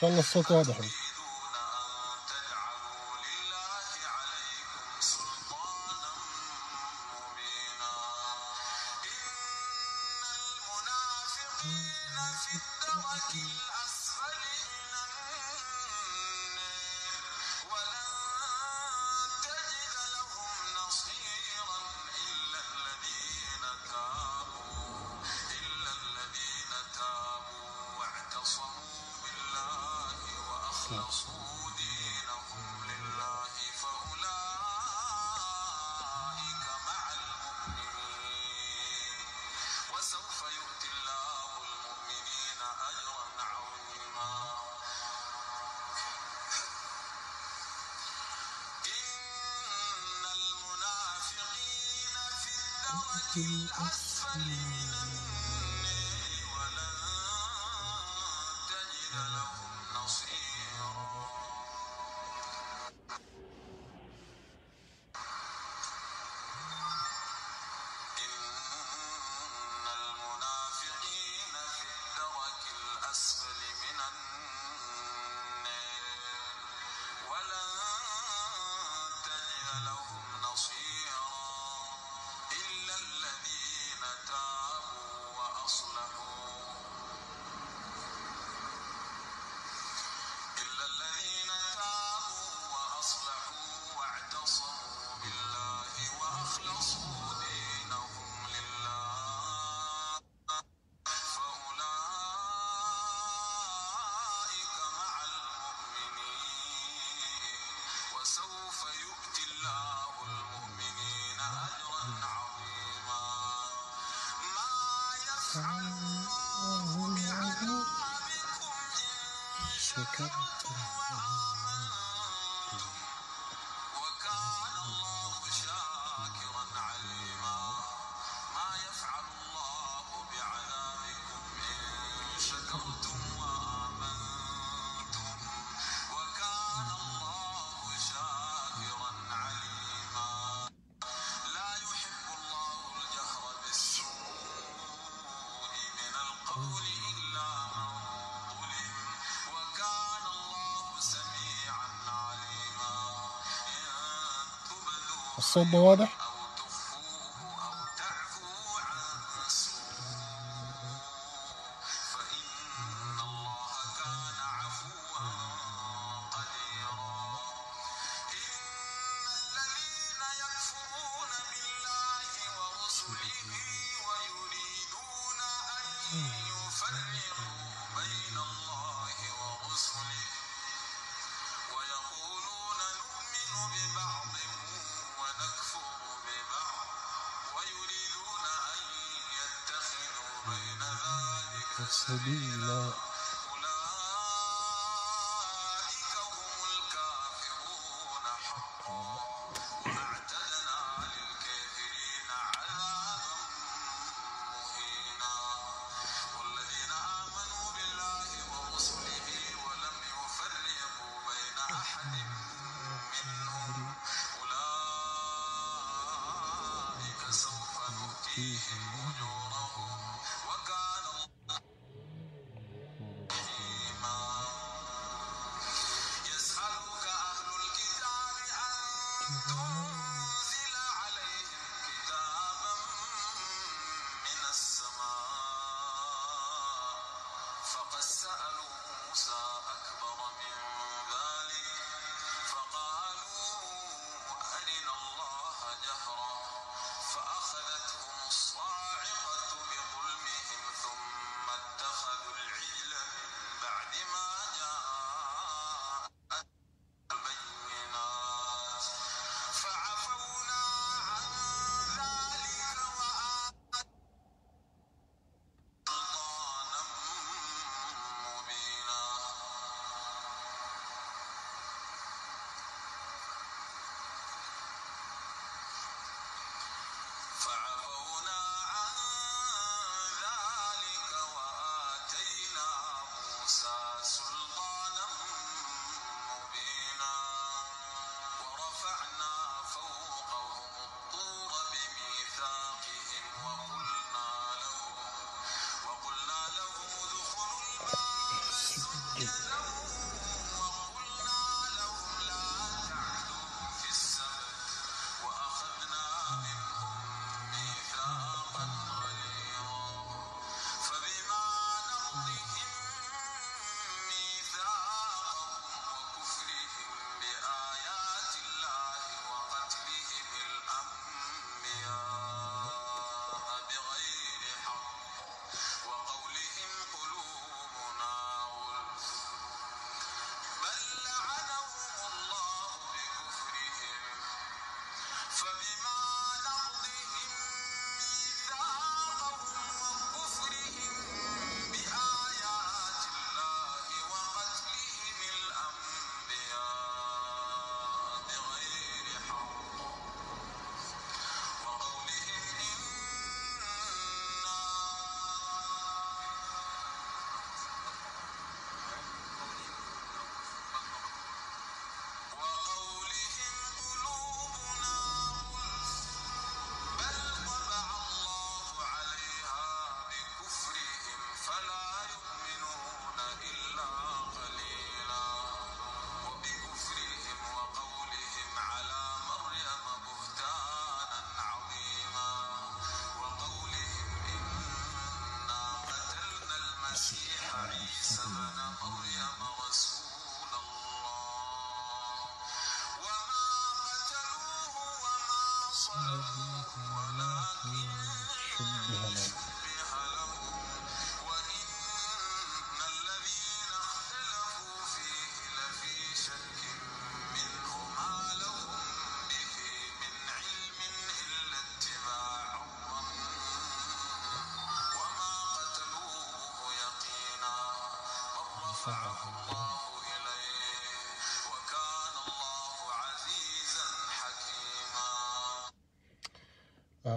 شاء الله الصوت واضح não se eu sonora ذلك سبيلا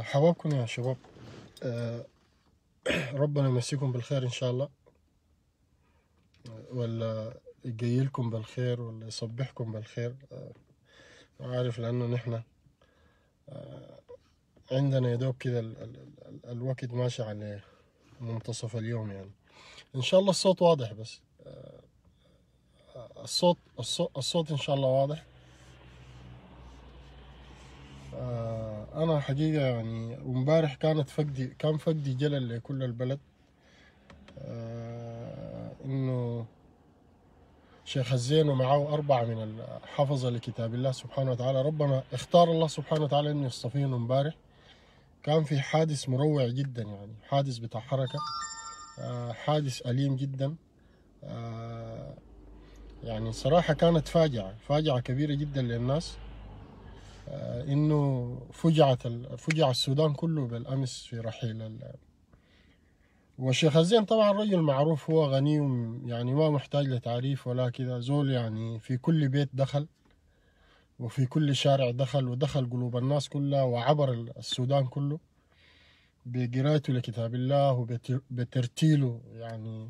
حواكم يا شباب آه، ربنا يمسيكم بالخير ان شاء الله آه، ولا يجيلكم بالخير ولا يصبحكم بالخير آه، عارف لانه نحن عندنا يدوب كذا الوقت ماشي على منتصف اليوم يعني ان شاء الله الصوت واضح بس الصوت الصوت, الصوت ان شاء الله واضح آه، انا حقيقه يعني امبارح كانت فقدي كان فقدي جلل لكل البلد آه، انه شيخ الزين ومعه أربعة من الحفظة لكتاب الله سبحانه وتعالى ربنا اختار الله سبحانه وتعالى أن يصطفيهم امبارح كان في حادث مروع جدا يعني حادث بتاع حركة آه، حادث أليم جدا يعني صراحة كانت فاجعة فاجعة كبيرة جدا للناس آه، انه فجعت فجع السودان كله بالامس في رحيل والشيخ الزين طبعا رجل معروف هو غني يعني ما محتاج لتعريف ولا كذا زول يعني في كل بيت دخل وفي كل شارع دخل ودخل قلوب الناس كلها وعبر السودان كله بقرايته لكتاب الله وبترتيله يعني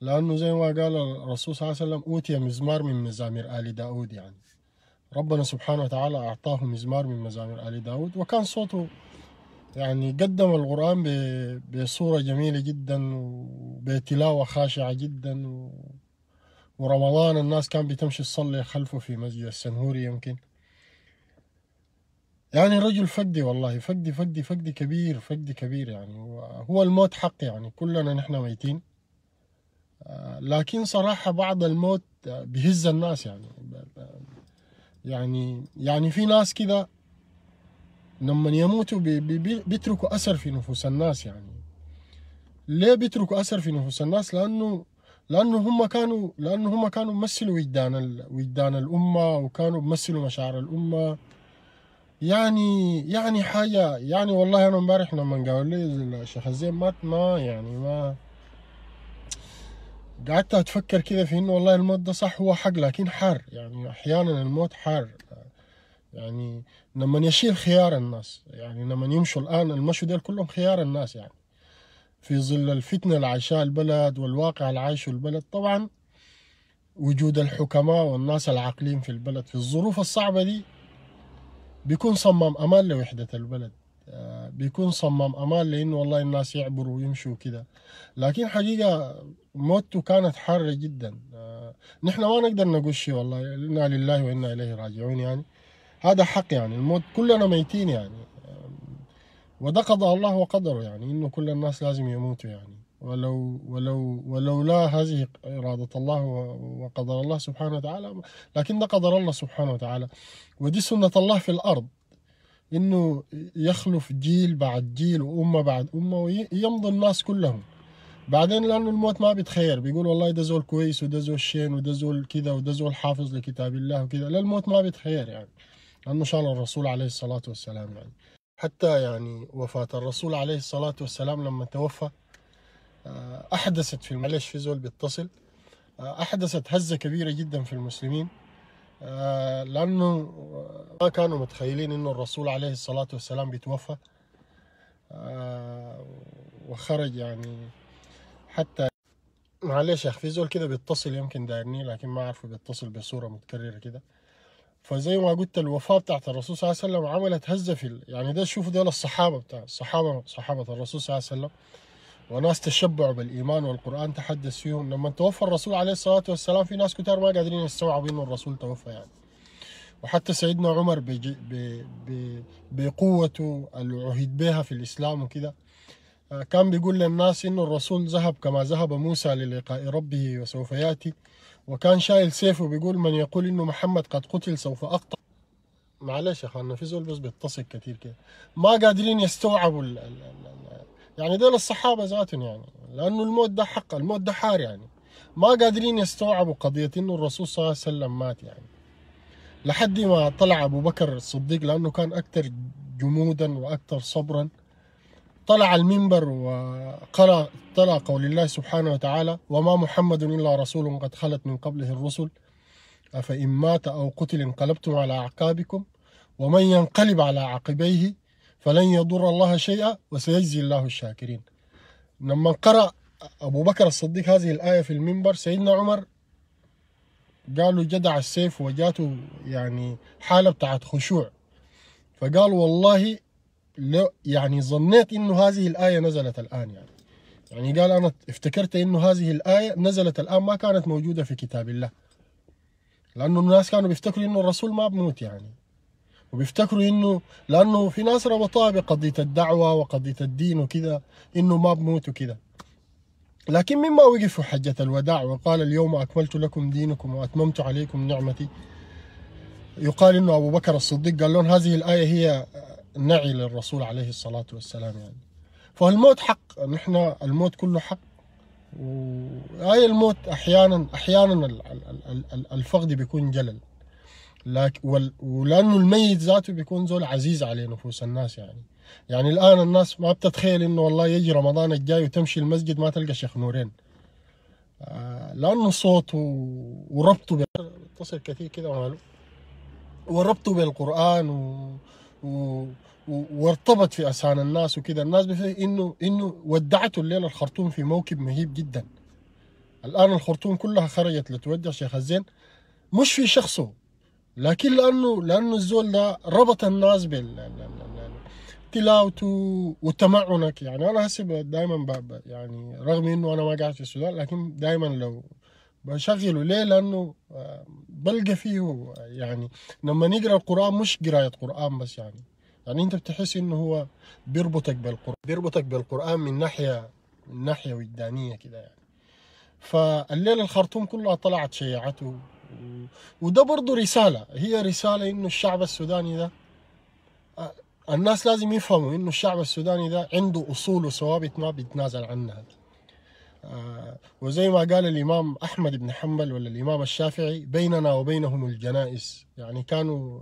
لأنه زي ما قال الرسول صلى الله عليه وسلم أوتي مزمار من مزامير آل داود يعني ربنا سبحانه وتعالى أعطاه مزمار من مزامير آل داود وكان صوته يعني قدم القرآن بصورة جميلة جدا وبتلاوة خاشعة جدا ورمضان الناس كان بتمشي تصلي خلفه في مسجد السنهوري يمكن يعني رجل فقدي والله فقدي فقدي فقدي كبير فقدي كبير يعني هو الموت حق يعني كلنا نحن ميتين آه، لكن صراحة بعض الموت بهز الناس يعني يعني يعني في ناس كذا لما يموتوا بيتركوا اثر في نفوس الناس يعني ليه بيتركوا اثر في نفوس الناس لانه لانه هم كانوا لانه هم كانوا بيمثلوا وجدان وجدان الامه وكانوا بيمثلوا مشاعر الامه يعني يعني حاجه يعني والله انا امبارح لما قالوا لي الشيخ الزين مات ما يعني ما قعدت اتفكر كذا في انه والله الموت ده صح هو حق لكن حار يعني احيانا الموت حار يعني لما يشيل خيار الناس يعني لما يمشوا الان المشوا ديل كلهم خيار الناس يعني في ظل الفتنة العشاء البلد والواقع العايش البلد طبعا وجود الحكماء والناس العاقلين في البلد في الظروف الصعبة دي بيكون صمام أمان لوحدة البلد بيكون صمم امان لانه والله الناس يعبروا ويمشوا كده لكن حقيقه موته كانت حاره جدا آه، نحن ما نقدر نقول شيء والله انا لله وانا اليه راجعون يعني هذا حق يعني الموت كلنا ميتين يعني وده قضى الله وقدره يعني انه كل الناس لازم يموتوا يعني ولو ولو ولولا هذه إرادة الله وقدر الله سبحانه وتعالى لكن ده قدر الله سبحانه وتعالى ودي سنة الله في الأرض انه يخلف جيل بعد جيل وامه بعد امه ويمضي الناس كلهم بعدين لانه الموت ما بيتخير بيقول والله ده زول كويس وده زول شين وده زول كذا وده زول حافظ لكتاب الله وكذا لا الموت ما بيتخير يعني لانه شاء الله الرسول عليه الصلاه والسلام يعني حتى يعني وفاه الرسول عليه الصلاه والسلام لما توفى آه، احدثت في معلش في زول بيتصل آه، احدثت هزه كبيره جدا في المسلمين آه، لأنه ما كانوا متخيلين إنه الرسول عليه الصلاة والسلام بيتوفى آه، وخرج يعني حتى معلش يا اخي في زول كده بيتصل يمكن دايرني لكن ما عارفه بيتصل بصوره متكرره كده فزي ما قلت الوفاه بتاعت الرسول صلى الله عليه وسلم عملت هزه في يعني ده شوفوا دول الصحابه بتاع الصحابه صحابه الرسول صلى الله عليه وسلم وناس تشبعوا بالإيمان والقرآن تحدث فيهم لما توفى الرسول عليه الصلاة والسلام في ناس كثار ما قادرين يستوعبوا إنه الرسول توفى يعني وحتى سيدنا عمر بقوته اللي عهد بها في الإسلام وكذا آه، كان بيقول للناس إنه الرسول ذهب كما ذهب موسى للقاء ربه وسوف يأتي وكان شايل سيفه بيقول من يقول إنه محمد قد قتل سوف أقطع معلش يا اخوانا في زول بس بيتصل كثير كده ما قادرين يستوعبوا يعني دول الصحابه ذاتهم يعني لانه الموت ده حق الموت ده حار يعني ما قادرين يستوعبوا قضيه انه الرسول صلى الله عليه وسلم مات يعني لحد ما طلع ابو بكر الصديق لانه كان اكثر جمودا واكثر صبرا طلع المنبر وقرأ طلع قول الله سبحانه وتعالى وما محمد إلا رسول قد خلت من قبله الرسل أفإن مات أو قتل انقلبتم على أعقابكم ومن ينقلب على عقبيه فلن يضر الله شيئا وسيجزي الله الشاكرين لما قرأ أبو بكر الصديق هذه الآية في المنبر سيدنا عمر قالوا جدع السيف وجاته يعني حالة بتاعت خشوع فقال والله لو يعني ظنيت انه هذه الايه نزلت الان يعني يعني قال انا افتكرت انه هذه الايه نزلت الان ما كانت موجوده في كتاب الله لانه الناس كانوا بيفتكروا انه الرسول ما بموت يعني وبيفتكروا انه لانه في ناس ربطوها بقضيه الدعوه وقضيه الدين وكذا انه ما بموت وكذا لكن مما وقفوا حجة الوداع وقال اليوم أكملت لكم دينكم وأتممت عليكم نعمتي يقال أنه أبو بكر الصديق قال لهم هذه الآية هي نعي للرسول عليه الصلاة والسلام يعني فالموت حق نحن الموت كله حق وآية الموت أحيانا أحيانا الفقد بيكون جلل لكن ول... ولانه الميت ذاته بيكون زول عزيز على نفوس الناس يعني يعني الان الناس ما بتتخيل انه والله يجي رمضان الجاي وتمشي المسجد ما تلقى شيخ نورين آه لانه صوته وربطه اتصل كثير كده وماله وربطه بالقران و... و... وارتبط في اسان الناس وكده الناس بفهم انه انه ودعته الليله الخرطوم في موكب مهيب جدا الان الخرطوم كلها خرجت لتودع شيخ الزين مش في شخصه لكن لانه لانه الزول ده ربط الناس بال تلاوته وتمعنك يعني انا هسه دائما يعني رغم انه انا ما قاعد في السودان لكن دائما لو بشغله ليه لانه آه، بلقى فيه يعني لما نقرا القران مش قرايه قران بس يعني يعني انت بتحس انه هو بيربطك بالقران بيربطك بالقران من ناحيه من ناحيه وجدانيه كده يعني فالليله الخرطوم كلها طلعت شيعته وده برضه رسالة هي رسالة إنه الشعب السوداني ده الناس لازم يفهموا إنه الشعب السوداني ده عنده أصول وثوابت ما بيتنازل عنها آه، وزي ما قال الإمام أحمد بن حنبل ولا الإمام الشافعي بيننا وبينهم الجنائز يعني كانوا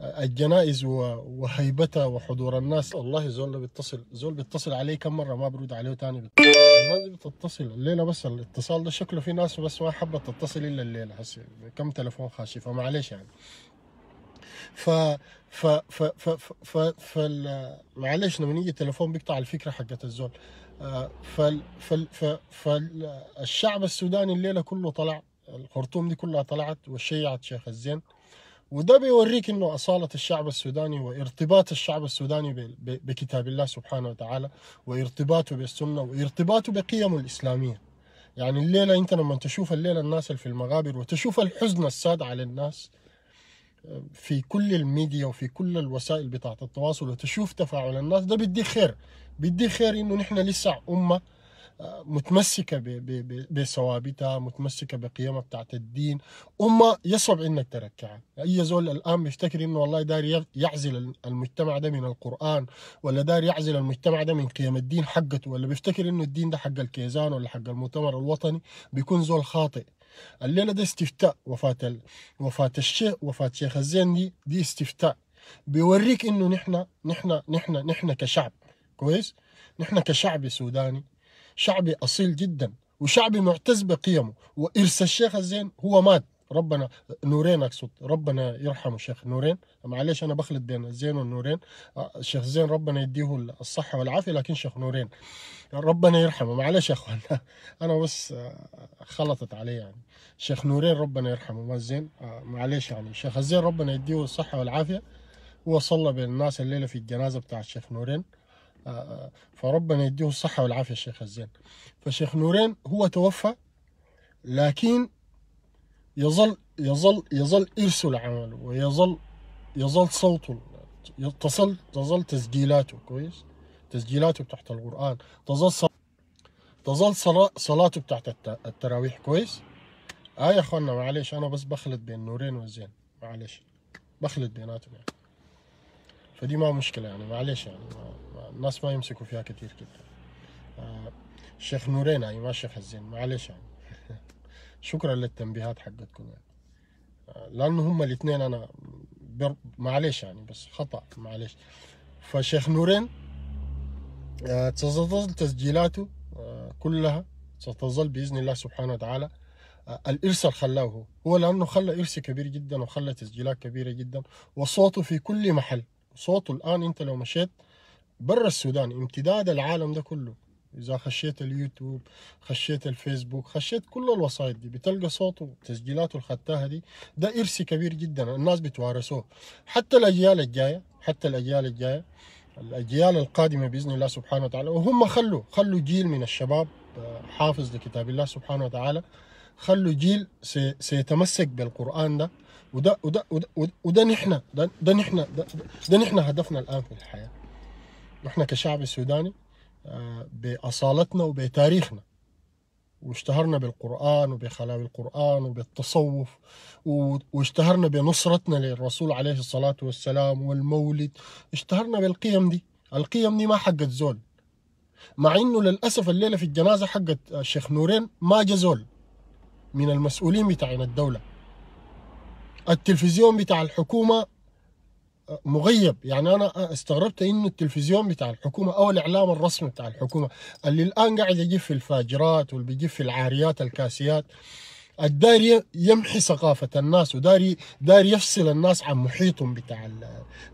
الجنائز وهيبتها وحضور الناس الله زول بيتصل زول بيتصل عليه كم مره ما برد عليه ثاني ما بتتصل الليله بس الاتصال ده شكله في ناس بس ما حابه تتصل الا الليله هسه كم تليفون خاشي فمعليش يعني ف ف ف ف ف, ف, ف معلش لما يجي التليفون بيقطع الفكره حقت الزول آه، فال فال الشعب السوداني الليله كله طلع الخرطوم دي كلها طلعت وشيعت شيخ الزين وده بيوريك انه اصاله الشعب السوداني وارتباط الشعب السوداني بكتاب الله سبحانه وتعالى وارتباطه بالسنه وارتباطه بقيمه الاسلاميه. يعني الليله انت لما تشوف الليله الناس اللي في المغابر وتشوف الحزن الساد على الناس في كل الميديا وفي كل الوسائل بتاعت التواصل وتشوف تفاعل الناس ده بيديك خير بيديك خير انه نحن لسه امه متمسكة بثوابتها متمسكة بقيمها بتاعت الدين أمة يصعب إنك تركعها أي زول الآن بيفتكر إنه والله داير يعزل المجتمع ده من القرآن ولا داير يعزل المجتمع ده من قيم الدين حقته ولا بيفتكر إنه الدين ده حق الكيزان ولا حق المؤتمر الوطني بيكون زول خاطئ الليلة ده استفتاء وفاة ال... وفاة الشيخ وفاة شيخ الزين دي دي استفتاء بيوريك إنه نحن نحن نحن نحن كشعب كويس نحن كشعب سوداني شعبي أصيل جدا وشعبي معتز بقيمه وإرث الشيخ الزين هو مات ربنا نورين اقصد ربنا يرحمه شيخ نورين معلش انا بخلط بين الزين والنورين آه، الشيخ زين ربنا يديه الصحه والعافيه لكن شيخ نورين ربنا يرحمه معلش يا اخوان انا بس آه، خلطت علي يعني شيخ نورين ربنا يرحمه ما زين آه، معلش يعني شيخ الزين ربنا يديه الصحه والعافيه هو صلى بالناس الليله في الجنازه بتاع الشيخ نورين آه، آه، فربنا يديه الصحة والعافية الشيخ الزين فالشيخ نورين هو توفى لكن يظل يظل يظل إرث العمل ويظل يظل صوته تصل تظل تسجيلاته كويس تسجيلاته بتاعت القرآن تظل تظل صلاة صلاته بتاعت التراويح كويس اه يا اخوانا معلش انا بس بخلط بين نورين وزين معلش بخلط بيناتهم يعني فدي ما مشكله يعني معليش يعني ما الناس ما يمسكوا فيها كثير كده آه، الشيخ نورين يعني ما الشيخ حزين معليش يعني شكرا للتنبيهات حقتكم يعني آه، لانه هم الاثنين انا بر... يعني بس خطا معليش فشيخ نورين ستظل آه، تسجيلاته كلها ستظل باذن الله سبحانه وتعالى الارث اللي خلاه هو هو لانه خلى ارث كبير جدا وخلى تسجيلات كبيره جدا وصوته في كل محل صوته الآن أنت لو مشيت برا السودان امتداد العالم ده كله إذا خشيت اليوتيوب خشيت الفيسبوك خشيت كل الوسائط دي بتلقى صوته تسجيلاته الخطاها دي ده إرث كبير جدا الناس بتوارثوه حتى الأجيال الجاية حتى الأجيال الجاية الأجيال القادمة بإذن الله سبحانه وتعالى وهم خلوا خلوا جيل من الشباب حافظ لكتاب الله سبحانه وتعالى خلوا جيل سيتمسك بالقرآن ده وده وده وده, وده, نحن ده, ده نحن ده, ده نحن هدفنا الان في الحياه نحن كشعب سوداني آه، باصالتنا وبتاريخنا واشتهرنا بالقرآن وبخلاوي القرآن وبالتصوف واشتهرنا بنصرتنا للرسول عليه الصلاة والسلام والمولد اشتهرنا بالقيم دي القيم دي ما حقت زول مع انه للأسف الليلة في الجنازة حقت الشيخ نورين ما جزول من المسؤولين بتاعين الدولة التلفزيون بتاع الحكومه مغيب يعني انا استغربت انه التلفزيون بتاع الحكومه او الاعلام الرسمي بتاع الحكومه اللي الان قاعد يجف في الفاجرات واللي في العاريات الكاسيات الداري يمحي ثقافة الناس وداري داري يفصل الناس عن محيطهم بتاع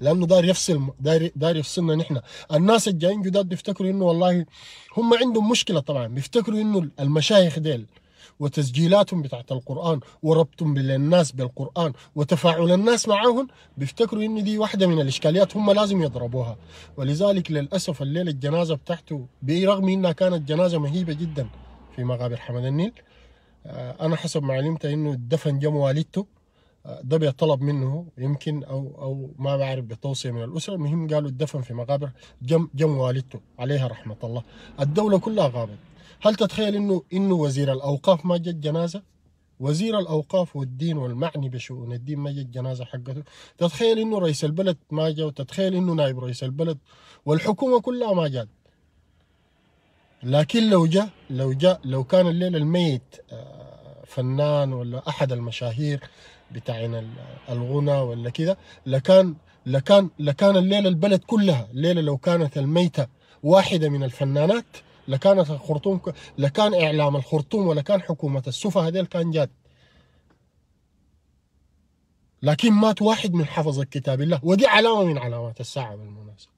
لأنه داري يفصل داري, داري يفصلنا نحن الناس الجايين جداد بيفتكروا إنه والله هم عندهم مشكلة طبعا بيفتكروا إنه المشايخ ديل وتسجيلاتهم بتاعت القرآن وربطهم للناس بالقرآن وتفاعل الناس معاهم بيفتكروا إن دي واحدة من الإشكاليات هم لازم يضربوها ولذلك للأسف الليلة الجنازة بتاعته برغم إنها كانت جنازة مهيبة جدا في مقابر حمد النيل آه، أنا حسب ما علمت إنه الدفن جم والدته آه، ده بيطلب منه يمكن او او ما بعرف بتوصيه من الاسره المهم قالوا الدفن في مقابر جم جم والدته عليها رحمه الله الدوله كلها غابت هل تتخيل انه انه وزير الاوقاف ما جت جنازه؟ وزير الاوقاف والدين والمعني بشؤون الدين ما جت جنازه حقته، تتخيل انه رئيس البلد ما جاء وتتخيل انه نائب رئيس البلد والحكومه كلها ما جات. لكن لو جاء لو جاء لو كان الليله الميت آه، فنان ولا احد المشاهير بتاعين الغنى ولا كذا لكان لكان لكان الليله البلد كلها الليله لو كانت الميته واحده من الفنانات لكانت الخرطوم لكان اعلام الخرطوم ولكان حكومه السفه هذيل كان جاد لكن مات واحد من حفظ كتاب الله ودي علامه من علامات الساعه بالمناسبه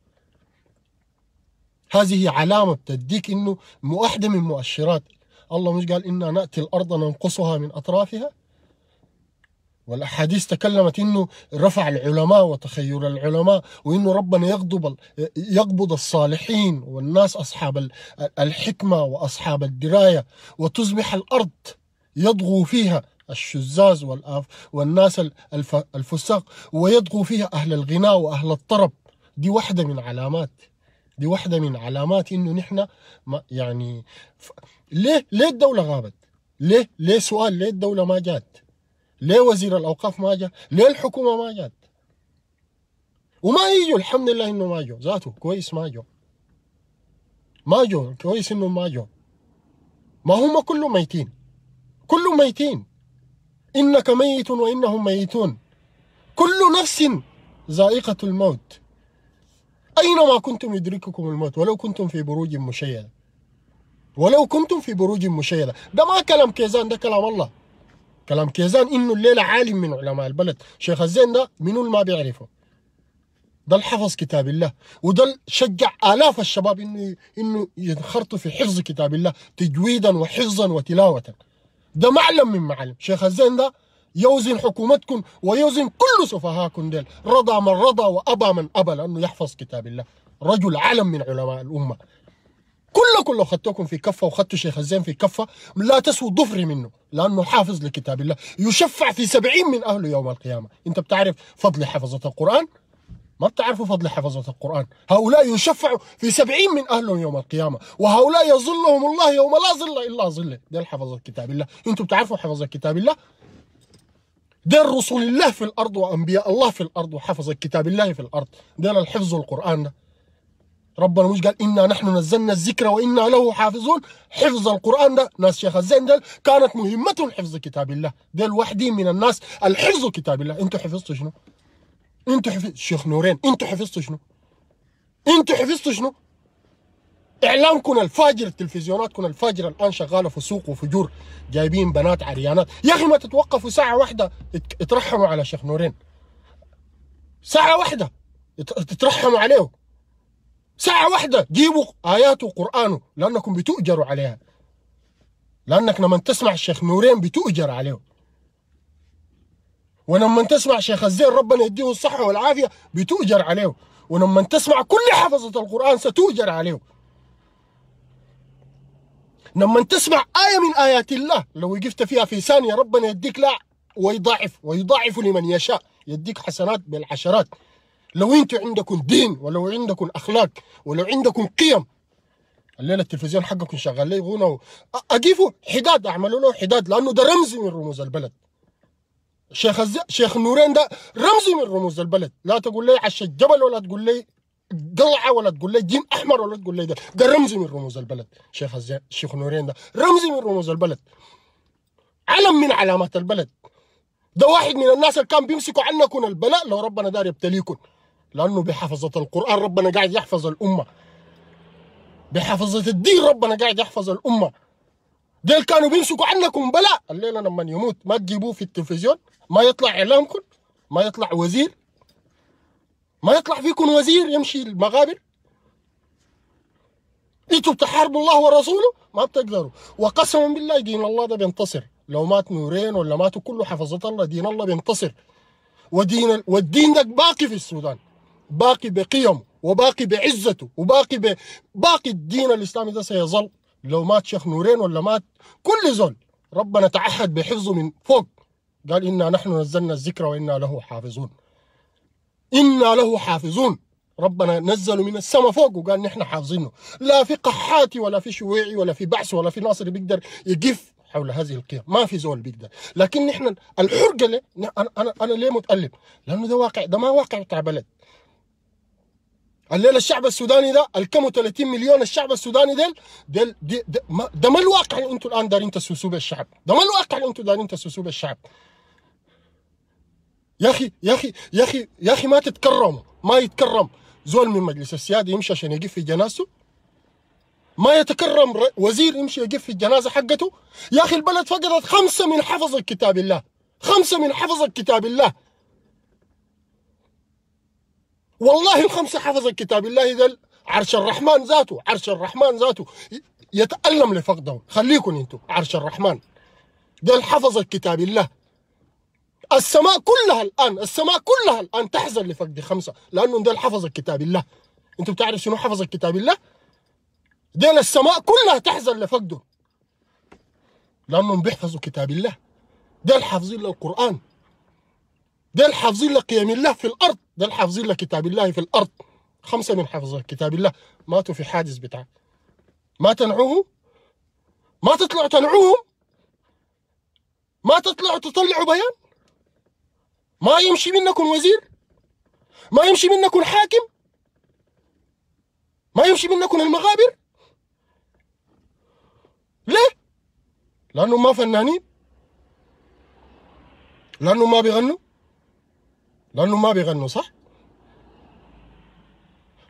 هذه علامه بتديك انه واحده من مؤشرات الله مش قال انا ناتي الارض ننقصها من اطرافها والأحاديث تكلمت أنه رفع العلماء وتخير العلماء وأنه ربنا يغضب يقبض الصالحين والناس أصحاب الحكمة وأصحاب الدراية وتصبح الأرض يضغو فيها الشزاز والآف والناس الفساق ويضغو فيها أهل الغناء وأهل الطرب دي واحدة من علامات دي واحدة من علامات إنه نحن ما يعني ف... ليه ليه الدولة غابت؟ ليه ليه سؤال ليه الدولة ما جات؟ ليه وزير الاوقاف ما جاء؟ ليه الحكومه ما جت؟ وما يجوا الحمد لله انه ما جوا ذاته كويس ما جوا ما جوا كويس انه ما جوا ما هم كلهم ميتين كلهم ميتين انك ميت وانهم ميتون كل نفس ذائقه الموت اينما كنتم يدرككم الموت ولو كنتم في بروج مشيده ولو كنتم في بروج مشيده ده ما كلام كيزان ده كلام الله كلام كيزان انه الليله عالم من علماء البلد شيخ الزين ده منو اللي ما بيعرفه ده حفظ كتاب الله وده شجع الاف الشباب انه انه ينخرطوا في حفظ كتاب الله تجويدا وحفظا وتلاوه ده معلم من معلم شيخ الزين ده يوزن حكومتكم ويوزن كل سفهاكم ديل رضى من رضى وابى من ابى لانه يحفظ كتاب الله رجل علم من علماء الامه كلكم لو خدتكم في كفه وخدتوا شيخ الزين في كفه لا تسوى ضفري منه لأنه حافظ لكتاب الله يشفع في سبعين من أهله يوم القيامة أنت بتعرف فضل حفظة القرآن ما بتعرفوا فضل حفظة القرآن هؤلاء يشفعوا في سبعين من أهلهم يوم القيامة وهؤلاء يظلهم الله يوم لا ظل إلا ظله ده حفظة كتاب الله أنتم بتعرفوا حفظة كتاب الله ده رسول الله في الأرض وأنبياء الله في الأرض وحفظ كتاب الله في الأرض ده الحفظ القرآن ده ربنا مش قال انا نحن نزلنا الذكر وانا له حافظون حفظ القران ده ناس شيخ الزين ده كانت مهمتهم حفظ كتاب الله ده الوحدي من الناس الحفظ كتاب الله انتوا حفظتوا شنو انتوا حفظ شيخ نورين انتوا حفظتوا شنو انتوا حفظتوا شنو اعلامكم الفاجر تلفزيوناتكم الفاجر الان شغاله في سوق وفجور جايبين بنات عريانات يا اخي ما تتوقفوا ساعه واحده ترحموا على شيخ نورين ساعه واحده تترحموا عليه ساعة واحدة جيبوا آياته وقرآنه لأنكم بتؤجروا عليها لأنك لما تسمع الشيخ نورين بتؤجر عليه ولما تسمع شيخ الزين ربنا يديه الصحة والعافية بتؤجر عليه ولما تسمع كل حفظة القرآن ستؤجر عليه لما تسمع آية من آيات الله لو وقفت فيها في ثانية ربنا يديك لا ويضاعف ويضاعف لمن يشاء يديك حسنات بالعشرات لو انتوا عندكم دين ولو عندكم اخلاق ولو عندكم قيم الليله التلفزيون حقكم شغال لي غنى اجيبوا حداد اعملوا له حداد لانه ده رمز من رموز البلد شيخ الز... شيخ نورين ده رمز من رموز البلد لا تقول لي عش الجبل ولا تقول لي قلعه ولا تقول لي جيم احمر ولا تقول لي ده ده رمز من رموز البلد شيخ الز... شيخ نورين ده رمز من رموز البلد علم من علامات البلد ده واحد من الناس اللي كان بيمسكوا عنكم البلاء لو ربنا دار يبتليكم لانه بحفظه القران ربنا قاعد يحفظ الامه بحفظه الدين ربنا قاعد يحفظ الامه ديل كانوا بيمسكوا عنكم بلا الليله لما يموت ما تجيبوه في التلفزيون ما يطلع اعلامكم ما يطلع وزير ما يطلع فيكم وزير يمشي المغابر انتوا بتحاربوا الله ورسوله ما بتقدروا وقسما بالله دين الله ده بينتصر لو مات نورين ولا ماتوا كله حفظة الله دين الله بينتصر ودين ال... والدين ده باقي في السودان باقي بقيمه وباقي بعزته وباقي ب... باقي الدين الاسلامي ده سيظل لو مات شيخ نورين ولا مات كل زول ربنا تعهد بحفظه من فوق قال انا نحن نزلنا الذكر وانا له حافظون انا له حافظون ربنا نزله من السماء فوق وقال نحن حافظينه لا في قحاتي ولا في شويعي ولا في بعث ولا في ناصري بيقدر يقف حول هذه القيم ما في زول بيقدر لكن نحن الحرقه انا انا انا ليه متالم؟ لانه ده واقع ده ما واقع بتاع بلد الليله الشعب السوداني ده الكم 30 مليون الشعب السوداني ديل ديل ده, ده ما الواقع اللي انتم الان دارين تسوسوا به الشعب ده ما الواقع اللي انتم دارين تسوسوا به الشعب يا اخي يا اخي يا اخي يا اخي ما تتكرموا ما يتكرم زول من مجلس السيادة يمشي عشان يقف في جنازته ما يتكرم وزير يمشي يقف في الجنازة حقته يا أخي البلد فقدت خمسة من حفظ كتاب الله خمسة من حفظ كتاب الله والله الخمسة حفظ كتاب الله ذا عرش الرحمن ذاته عرش الرحمن ذاته يتألم لفقده خليكم انتوا عرش الرحمن ده حفظ كتاب الله السماء كلها الآن السماء كلها الآن تحزن لفقد خمسة لأنه ده حفظ كتاب الله انتوا بتعرف شنو حفظ كتاب الله ديل السماء كلها تحزن لفقده لأنهم بيحفظوا كتاب الله ديل حافظين للقرآن ديل حافظين لقيم الله في الارض ديل حافظين لكتاب الله في الارض خمسه من حافظ كتاب الله ماتوا في حادث بتاع ما تنعوه ما تطلعوا تنعوهم ما تطلعوا تطلعوا بيان ما يمشي منكم وزير ما يمشي منكم حاكم ما يمشي منكم المغابر ليه لانهم ما فنانين لانهم ما بيغنوا لانه ما بيغنوا صح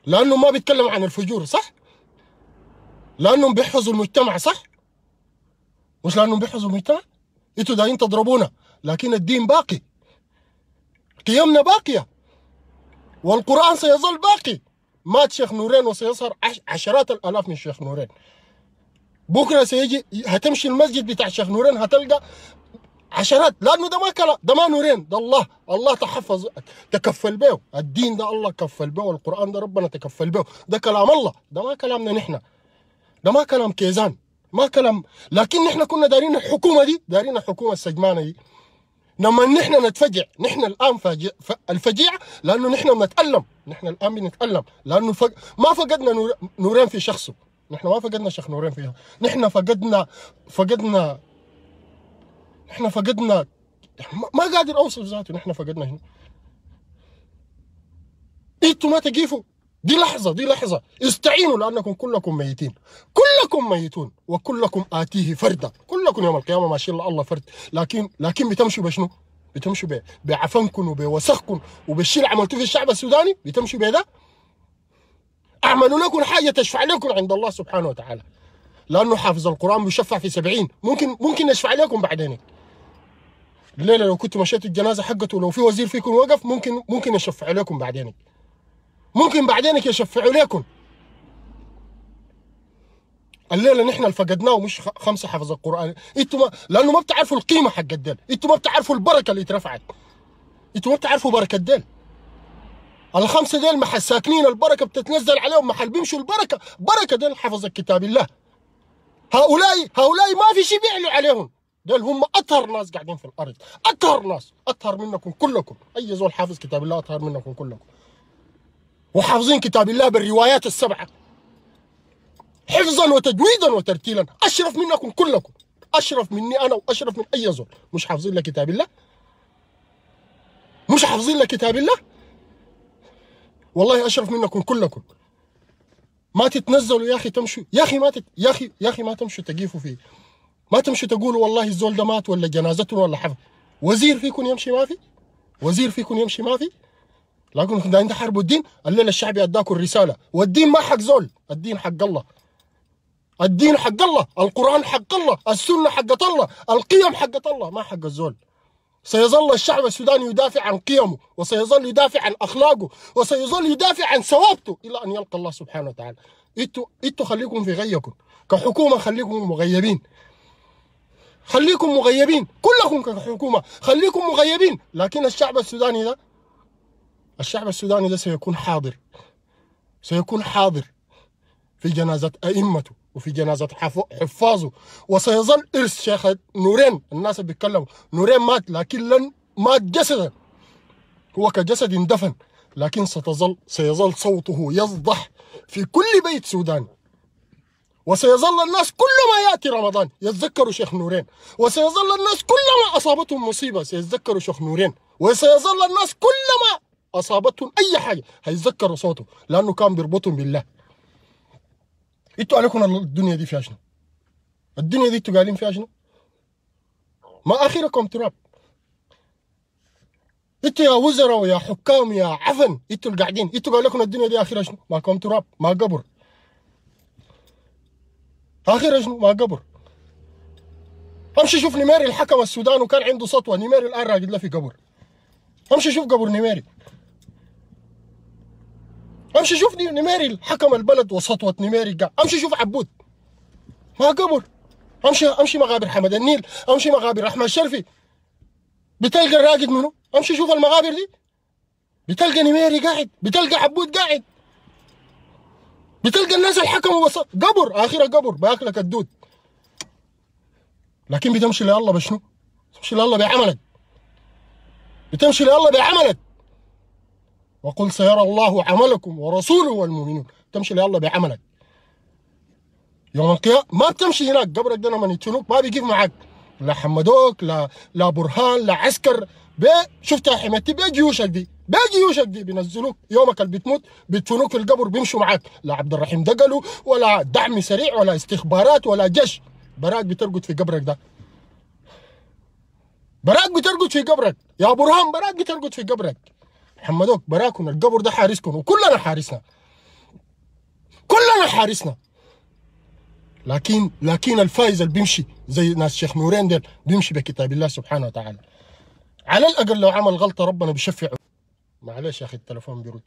لانه ما بيتكلموا عن الفجور صح لانهم بيحفظوا المجتمع صح مش لانهم بيحفظوا المجتمع انتوا دايرين تضربونا لكن الدين باقي قيمنا باقيه والقران سيظل باقي مات شيخ نورين وسيظهر عش عشرات الالاف من شيخ نورين بكره سيجي هتمشي المسجد بتاع شيخ نورين هتلقى عشرات لانه ده ما كلام ده ما نورين ده الله الله تحفظ تكفل به الدين ده الله كفل به والقران ده ربنا تكفل به ده كلام الله ده ما كلامنا نحن ده ما كلام كيزان ما كلام لكن نحن كنا دارين الحكومه دي دارين الحكومه السجمانه دي لما نحن نتفجع نحن الان فاجع الفجيعه لانه نحن بنتالم نحن الان بنتالم لانه فق... ما فقدنا نورين في شخصه نحن ما فقدنا شيخ نورين فيها نحن فقدنا فقدنا احنا فقدنا ما قادر اوصف ذاته نحن فقدنا هنا انتوا ما تقيفوا دي لحظه دي لحظه استعينوا لانكم كلكم ميتين كلكم ميتون وكلكم اتيه فردا كلكم يوم القيامه ما شاء الله الله فرد لكن لكن بتمشوا بشنو بتمشوا بعفنكم وبوسخكم وبالشيء اللي عملتوه في الشعب السوداني بتمشوا بهذا اعملوا لكم حاجه تشفع لكم عند الله سبحانه وتعالى لانه حافظ القران بيشفع في سبعين ممكن ممكن نشفع لكم بعدين الليله لو كنت مشيت الجنازه حقته ولو في وزير فيكم وقف ممكن ممكن يشفع لكم بعدينك ممكن بعدينك يشفعوا لكم الليله نحن اللي فقدناه مش خمسه حفظ القران انتوا ما لانه ما بتعرفوا القيمه حق الديل انتوا ما بتعرفوا البركه اللي اترفعت انتوا ما بتعرفوا بركه الديل الخمسه ديل محل ساكنين البركه بتتنزل عليهم محل بيمشوا البركه بركه ديل حفظ كتاب الله هؤلاء هؤلاء ما في شيء بيعلو عليهم دول هم اطهر ناس قاعدين في الارض اطهر ناس اطهر منكم كلكم اي زول حافظ كتاب الله اطهر منكم كلكم وحافظين كتاب الله بالروايات السبعه حفظا وتجويدا وترتيلا اشرف منكم كلكم اشرف مني انا واشرف من اي زول مش حافظين لكتاب الله مش حافظين لكتاب الله والله اشرف منكم كلكم ما تتنزلوا يا اخي تمشوا يا اخي ما تت... يا اخي يا اخي ما تمشوا تقيفوا فيه ما تمشي تقولوا والله الزول ده مات ولا جنازته ولا حفل وزير فيكم يمشي ما في وزير فيكم يمشي ما في لكن ده انت حرب الدين الليلة الشعب اداكم الرسالة والدين ما حق زول الدين حق الله الدين حق الله القرآن حق الله السنة حقت الله القيم حقت الله ما حق الزول سيظل الشعب السوداني يدافع عن قيمه وسيظل يدافع عن اخلاقه وسيظل يدافع عن ثوابته الى ان يلقى الله سبحانه وتعالى انتوا انتوا خليكم في غيكم كحكومه خليكم مغيبين خليكم مغيبين كلكم كحكومة خليكم مغيبين لكن الشعب السوداني ده الشعب السوداني ده سيكون حاضر سيكون حاضر في جنازة أئمته وفي جنازة حفاظه وسيظل إرث شيخ نورين الناس بيتكلموا نورين مات لكن لن مات جسدا هو كجسد دفن لكن ستظل سيظل صوته يصدح في كل بيت سوداني وسيظل الناس كل ما يأتي رمضان يتذكروا شيخ نورين وسيظل الناس كلما أصابتهم مصيبة سيتذكروا شيخ نورين وسيظل الناس كلما أصابتهم أي حاجة هيتذكروا صوته لأنه كان بيربطهم بالله انتوا عليكم الدنيا دي فيها شنو؟ الدنيا دي انتوا قاعدين فيها شنو؟ ما اخركم تراب انتوا يا وزراء ويا حكام يا عفن انتوا اللي قاعدين انتوا قال لكم الدنيا دي اخرها شنو؟ كم تراب ما قبر اخر شنو ما قبر امشي شوف نميري الحكم السودان وكان عنده سطوه نميري الان راقد له في قبر امشي شوف قبر نميري امشي شوف نميري حكم البلد وسطوه نميري امشي شوف عبود ما قبر امشي امشي مقابر حمد النيل امشي مقابر احمد الشرفي بتلقى الراقد منه امشي شوف المقابر دي بتلقى نميري قاعد بتلقى عبود قاعد بتلقى الناس الحكم بس قبر اخره قبر باكلك الدود لكن بتمشي لله بشنو؟ بتمشي لله بعملك بتمشي لله بعملك وقل سيرى الله عملكم ورسوله والمؤمنون تمشي لله بعملك يوم القيامة ما بتمشي هناك قبرك ده لما يتشنوك ما بيجيب معك لا حمدوك لا لا برهان لا عسكر شفتها بي جيوشك دي باقي يوشك دي بينزلوك يومك اللي بتموت بتشونوك القبر بيمشوا معاك لا عبد الرحيم دقلو ولا دعم سريع ولا استخبارات ولا جيش براك بترقد في قبرك ده براك بترقد في قبرك يا ابو رهان براك بترقد في قبرك محمدوك براكم القبر ده حارسكم وكلنا حارسنا كلنا حارسنا لكن لكن الفايز اللي بيمشي زي ناس شيخ نورين ديل بيمشي بكتاب الله سبحانه وتعالى على الاقل لو عمل غلطه ربنا بيشفعه معلش يا اخي التليفون بيرد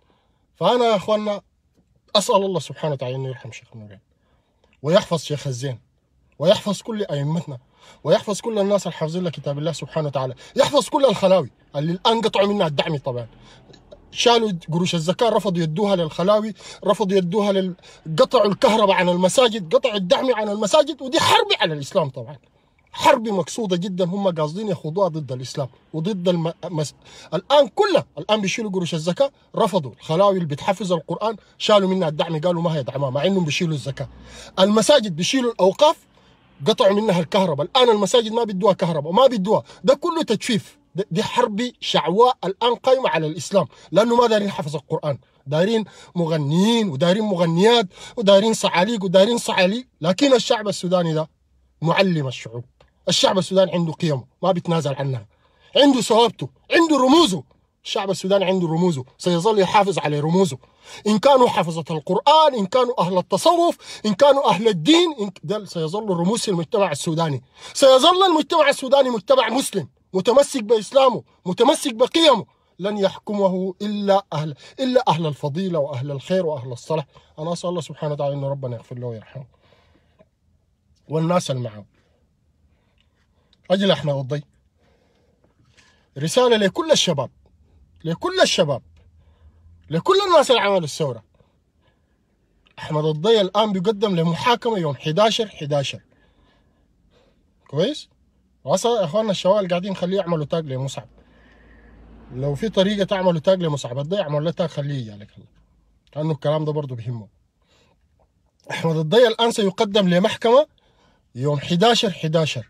فانا يا اخوانا اسال الله سبحانه وتعالى انه يرحم شيخ النورين ويحفظ شيخ الزين ويحفظ كل ائمتنا ويحفظ كل الناس الحافظين لكتاب الله سبحانه وتعالى يحفظ كل الخلاوي اللي الان قطعوا منها الدعم طبعا شالوا قروش الزكاه رفضوا يدوها للخلاوي رفضوا يدوها لل... قطعوا الكهرباء عن المساجد قطعوا الدعم عن المساجد ودي حرب على الاسلام طبعا حرب مقصودة جدا هم قاصدين يخوضوها ضد الإسلام وضد المس... الآن كلها الآن بيشيلوا قروش الزكاة رفضوا الخلاوي اللي بتحفظ القرآن شالوا منها الدعم قالوا ما هي دعمها مع إنهم بيشيلوا الزكاة المساجد بيشيلوا الأوقاف قطعوا منها الكهرباء الآن المساجد ما بدوها كهرباء ما بدوها ده كله تجفيف دي حرب شعواء الآن قايمة على الإسلام لأنه ما دارين حفظ القرآن دايرين مغنيين ودايرين مغنيات ودايرين صعاليق ودايرين صعاليق لكن الشعب السوداني ده معلم الشعوب الشعب السوداني عنده قيمه ما بيتنازل عنها عنده صوابته عنده رموزه الشعب السوداني عنده رموزه سيظل يحافظ على رموزه إن كانوا حفظة القرآن إن كانوا أهل التصوف إن كانوا أهل الدين إن دل سيظل رموز المجتمع السوداني سيظل المجتمع السوداني مجتمع مسلم متمسك بإسلامه متمسك بقيمه لن يحكمه إلا أهل إلا أهل الفضيلة وأهل الخير وأهل الصلاح أنا أسأل الله سبحانه وتعالى أن ربنا يغفر له ويرحمه والناس المعاون أجل إحنا وضي رسالة لكل الشباب لكل الشباب لكل الناس اللي عملوا الثورة أحمد الضي الآن بيقدم لمحاكمة يوم 11 11 كويس وصل إخواننا الشوال قاعدين خليه يعملوا تاج لمصعب لو في طريقة تعملوا تاج لمصعب الضي اعمل له تاج خليه يجي لك لأنه الكلام ده برضه بيهمه أحمد الضي الآن سيقدم لمحكمة يوم 11 11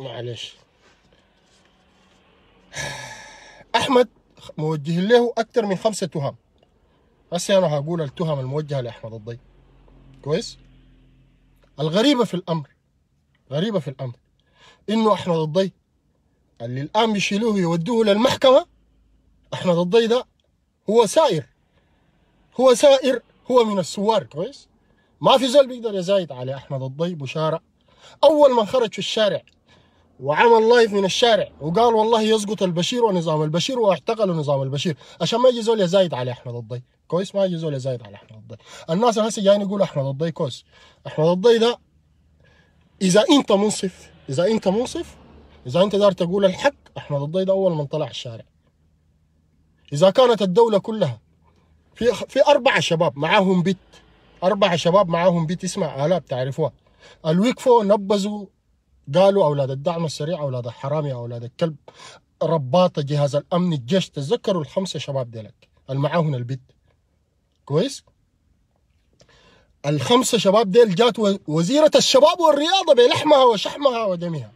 معلش احمد موجه له اكثر من خمسه تهم هسه انا هقول التهم الموجهه لاحمد الضي كويس الغريبه في الامر غريبه في الامر انه احمد الضي اللي الان بيشيلوه يودوه للمحكمه احمد الضي ده هو سائر هو سائر هو من السوار كويس ما في زول بيقدر يزايد على احمد الضي بشاره اول ما خرج في الشارع وعمل لايف من الشارع وقال والله يسقط البشير ونظام البشير واعتقلوا نظام البشير عشان ما يجي زول زايد على احمد الضي كويس ما يجي زول زايد على احمد الضي الناس هسه جايين يقولوا احمد الضي كويس احمد الضي ده اذا انت منصف اذا انت منصف اذا انت دار تقول الحق احمد الضي ده اول من طلع الشارع اذا كانت الدوله كلها في في اربعه شباب معاهم بيت اربعه شباب معاهم بيت اسمع الاب تعرفوها الويك فو نبذوا قالوا اولاد الدعم السريع اولاد الحرامي اولاد الكلب رباطه جهاز الامن الجيش تذكروا الخمسه شباب ديلك المعاهن البيت كويس الخمسه شباب ديل جات وزيره الشباب والرياضه بلحمها وشحمها ودمها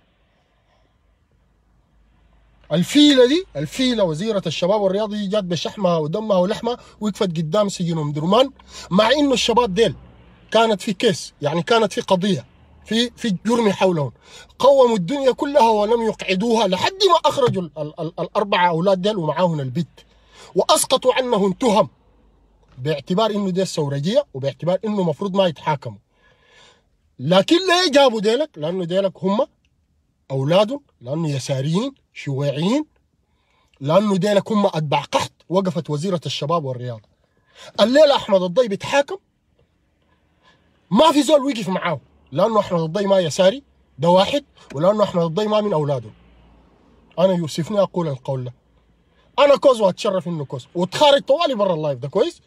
الفيله دي الفيله وزيره الشباب والرياضه دي جات بشحمها ودمها ولحمها وقفت قدام سجن ام درمان مع انه الشباب ديل كانت في كيس يعني كانت في قضيه في في الجرم حولهم قوموا الدنيا كلها ولم يقعدوها لحد ما اخرجوا ال الاربعه اولاد ديل ومعاهم البت واسقطوا عنهم تهم باعتبار انه دي الثورجيه وباعتبار انه المفروض ما يتحاكموا لكن ليه جابوا ديلك؟ لانه ديلك هم اولادهم لانه يساريين شيوعيين لانه ديلك هم اتباع قحط وقفت وزيره الشباب والرياضه الليله احمد الضي بيتحاكم ما في زول وقف معاه لانه احمد الضي ما يساري ده واحد ولانه احمد الضي ما من اولاده انا يوسفني اقول القول ده انا كوز واتشرف انه كوز وتخارج طوالي برا اللايف ده كويس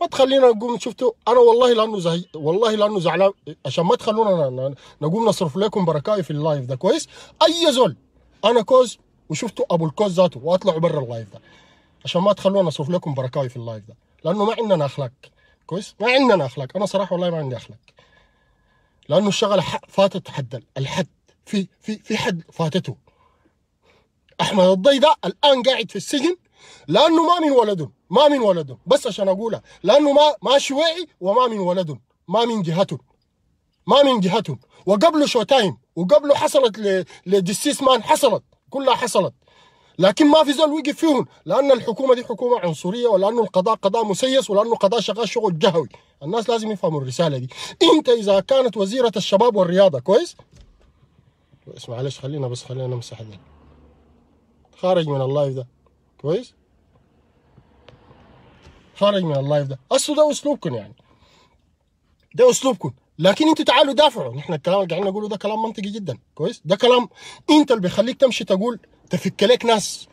ما تخلينا نقوم شفتوا انا والله لانه زهج والله لانه زعلان عشان ما تخلونا نقوم نصرف لكم بركاي في اللايف ده كويس اي زول انا كوز وشفتوا ابو الكوز ذاته واطلعوا برا اللايف ده عشان ما تخلونا نصرف لكم بركاي في اللايف ده لانه ما عندنا اخلاق كويس ما عندنا اخلاق انا صراحه والله ما عندي اخلاق لانه الشغله فاتت حد الحد في في في حد فاتته احمد الضي ده الان قاعد في السجن لانه ما من ولده ما من ولده بس عشان اقولها لانه ما ما شويعي وما من ولده ما من جهته ما من جهته وقبله شو تايم وقبله حصلت لجسيس مان حصلت كلها حصلت لكن ما في زول وقف فيهم لان الحكومه دي حكومه عنصريه ولانه القضاء قضاء مسيس ولانه القضاء شغال شغل جهوي الناس لازم يفهموا الرساله دي انت اذا كانت وزيره الشباب والرياضه كويس كويس معلش خلينا بس خلينا نمسح ده خارج من اللايف ده كويس خارج من اللايف ده اصله ده اسلوبكم يعني ده اسلوبكم لكن انتوا تعالوا دافعوا نحن الكلام اللي قاعدين نقوله ده كلام منطقي جدا كويس ده كلام انت اللي بيخليك تمشي تقول تفك لك ناس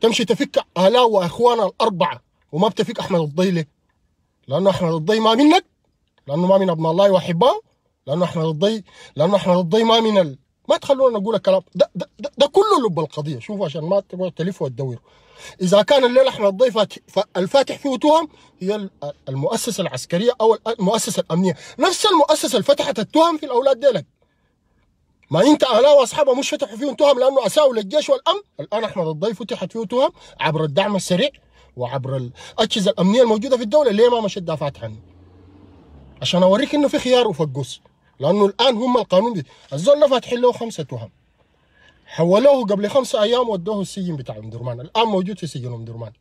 تمشي تفك آلاء وإخوانا الأربعة وما بتفك أحمد الضي ليه؟ لأنه أحمد الضي ما منك لأنه ما من أبناء الله واحباه لأنه أحمد الضي لأنه أحمد الضي ما من ال... ما تخلونا نقول الكلام ده ده, ده, ده كله لب القضية شوفوا عشان ما تلف وتدور إذا كان الليل أحمد الضي فاتح الفاتح فيه تهم هي المؤسسة العسكرية أو المؤسسة الأمنية نفس المؤسسة اللي فتحت التهم في الأولاد ديلك ما انت اهلاوي واصحابه مش فتحوا فيهم تهم لانه اساءوا للجيش والامن الان احمد الضيف فتحت فيه تهم عبر الدعم السريع وعبر الاجهزه الامنيه الموجوده في الدوله ليه ما مشت دافعت عنه عشان اوريك انه في خيار وفقوس لانه الان هم القانون دي الزول ده فاتحين له خمسه تهم حولوه قبل خمسة ايام ودوه السجن بتاع ام درمان الان موجود في سجن ام درمان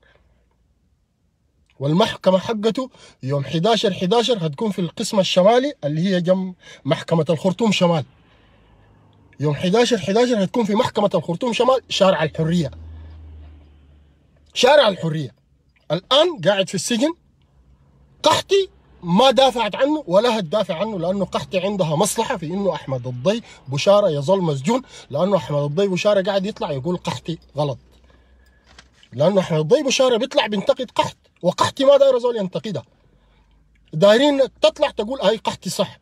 والمحكمة حقته يوم 11 11 هتكون في القسم الشمالي اللي هي جنب محكمة الخرطوم شمال يوم 11 11 هتكون في محكمة الخرطوم شمال شارع الحرية شارع الحرية الآن قاعد في السجن قحطي ما دافعت عنه ولا هتدافع عنه لأنه قحطي عندها مصلحة في أنه أحمد الضي بشارة يظل مسجون لأنه أحمد الضي بشارة قاعد يطلع يقول قحطي غلط لأنه أحمد الضي بشارة بيطلع بينتقد قحط وقحطي ما داير زول ينتقدها دايرين تطلع تقول هاي قحطي صح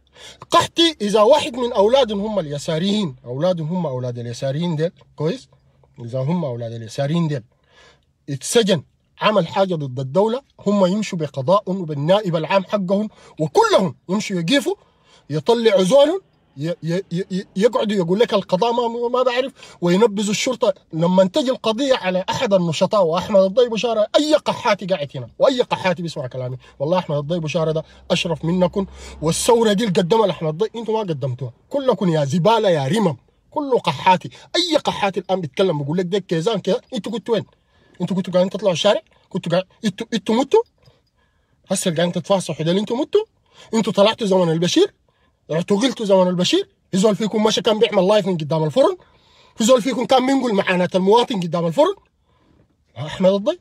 قحطي اذا واحد من اولادهم هم اليساريين اولادهم هم اولاد اليساريين ديل كويس اذا هم اولاد اليساريين ديل اتسجن عمل حاجه ضد الدوله هم يمشوا بقضاء وبالنائب العام حقهم وكلهم يمشوا يقيفوا يطلعوا زولهم يقعد يقول لك القضاء ما ما بعرف وينبذ الشرطه لما تجي القضيه على احد النشطاء واحمد الضيب وشاره اي قحاتي قاعد هنا واي قحاتي بيسمع كلامي والله احمد الضيب وشاره ده اشرف منكم والثوره دي اللي قدمها احمد الضيب انتم ما قدمتوها كلكم يا زباله يا رمم كله قحاتي اي قحاتي الان بيتكلم بيقول لك ده كيزان كذا انتوا كنتوا وين؟ انتوا كنتوا قاعدين تطلعوا الشارع؟ كنتوا قاعدين انتوا انتوا متوا؟ هسه قاعدين تتفاصحوا انتم انتوا متوا؟ انتوا طلعتوا زمن البشير؟ اعتقلتوا زمن البشير في زول فيكم مشى كان بيعمل لايف من قدام الفرن في زول فيكم كان بينقل معاناة المواطن قدام الفرن احمد الضي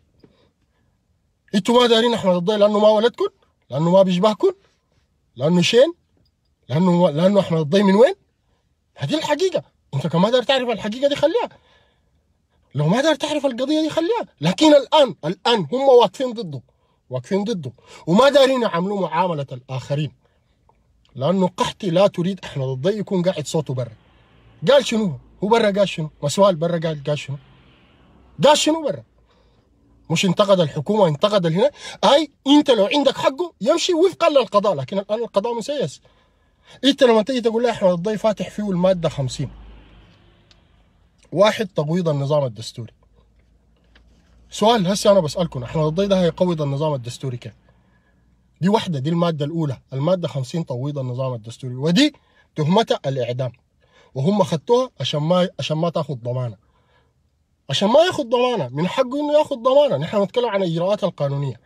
انتوا ما دارين احمد الضي لانه ما ولدكم لانه ما بيشبهكم لانه شين لانه لانه احمد الضي من وين هذه الحقيقه انت كمان دار تعرف الحقيقه دي خليها لو ما دار تعرف القضيه دي خليها لكن الان الان هم واقفين ضده واقفين ضده وما دارين يعاملوه معامله الاخرين لانه قحطي لا تريد احمد الضي يكون قاعد صوته برا قال شنو هو برا قال شنو مسوال برا قال قال شنو قال شنو برا مش انتقد الحكومه انتقد هنا اي انت لو عندك حقه يمشي وفقا للقضاء لكن الان القضاء مسيس انت لما تيجي تقول لي احمد الضي فاتح فيه الماده 50 واحد تقويض النظام الدستوري سؤال هسه انا بسالكم احمد الضي ده هيقوض النظام الدستوري كيف؟ دي واحدة دي المادة الأولى المادة 50 تفويض النظام الدستوري ودي تهمتها الإعدام وهم خدتوها عشان ما عشان ما تاخذ ضمانة عشان ما ياخذ ضمانة من حقه إنه ياخذ ضمانة نحن نتكلم عن الإجراءات القانونية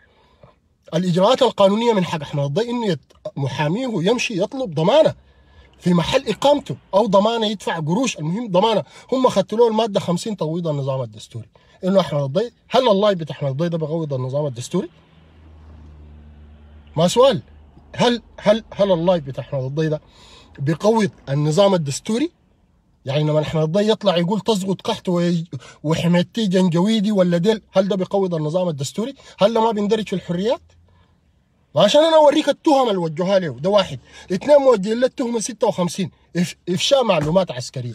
الإجراءات القانونية من حق أحمد الضي إنه يت... محاميه يمشي يطلب ضمانة في محل إقامته أو ضمانة يدفع قروش المهم ضمانة هم خدتوا له المادة 50 تفويض النظام الدستوري إنه أحمد الضي هل الله بتاع أحمد الضي ده بغوض النظام الدستوري؟ ما سؤال هل هل هل اللايف بتاع احمد الضي ده بيقوي النظام الدستوري؟ يعني لما احمد الضي يطلع يقول تسقط قحط وحميتي جنجويدي ولا ديل هل ده بيقوض النظام الدستوري؟ هل ده ما بيندرج في الحريات؟ عشان انا اوريك التهم اللي وجهوها له ده واحد اثنين موجهين له التهمه 56 افشاء معلومات عسكريه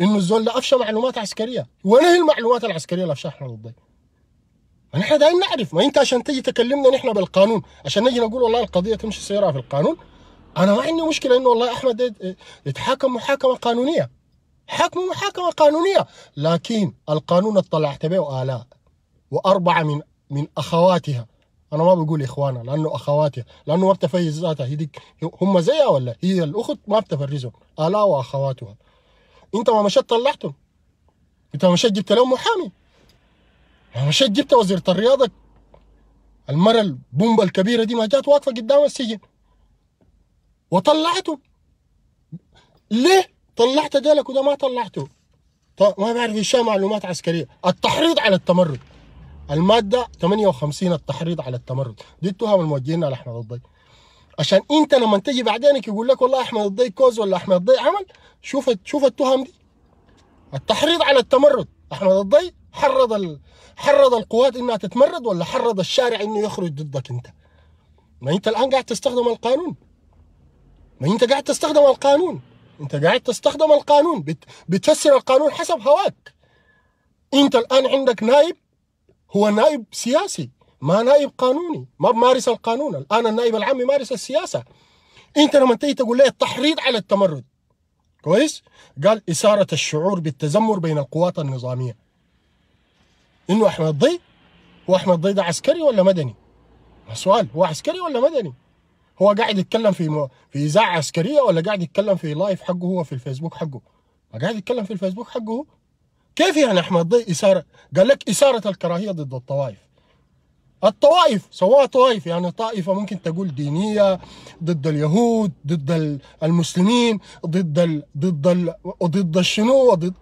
انه الزول ده افشى معلومات عسكريه وين هي المعلومات العسكريه اللي افشاها احمد الضي؟ ونحن دايما نعرف ما انت عشان تجي تكلمنا نحن بالقانون عشان نجي نقول والله القضيه تمشي سيرها في القانون انا ما عندي مشكله انه والله احمد يتحاكم محاكمه قانونيه حكم محاكمه قانونيه لكن القانون اطلعت به الاء واربعه من من اخواتها انا ما بقول اخوانها لانه اخواتها لانه ما بتفرز ذاتها هم زيها ولا هي الاخت ما بتفرزهم الاء واخواتها انت ما مشيت طلعتهم انت ما مشيت جبت لهم محامي ما يعني مشيت جبت وزيرة الرياضة المرة البومبا الكبيرة دي ما جات واقفة قدام السجن وطلعته ليه طلعت ديلك وده ما طلعته طيب ما بعرف ايش معلومات عسكرية التحريض على التمرد المادة 58 التحريض على التمرد دي التهم الموجهين على احمد الضي عشان انت لما تجي بعدينك يقول لك والله احمد الضي كوز ولا احمد الضي عمل شوف شوف التهم دي التحريض على التمرد احمد الضي حرض حرض القوات انها تتمرد ولا حرض الشارع انه يخرج ضدك انت ما انت الان قاعد تستخدم القانون ما انت قاعد تستخدم القانون انت قاعد تستخدم القانون بت... بتفسر القانون حسب هواك انت الان عندك نائب هو نائب سياسي ما نائب قانوني ما بمارس القانون الان النائب العام يمارس السياسه انت لما تيجي تقول لي التحريض على التمرد كويس قال اثاره الشعور بالتذمر بين القوات النظاميه انه احمد ضي هو احمد ضي ده عسكري ولا مدني؟ سؤال هو عسكري ولا مدني؟ هو قاعد يتكلم في مو... في اذاعه عسكريه ولا قاعد يتكلم في لايف حقه هو في الفيسبوك حقه؟ ما قاعد يتكلم في الفيسبوك حقه كيف يعني احمد ضي اثاره؟ قال لك اثاره الكراهيه ضد الطوائف. الطوائف سواها طوائف يعني طائفه ممكن تقول دينيه ضد اليهود ضد المسلمين ضد ال ضد ال ضد الشنو ضد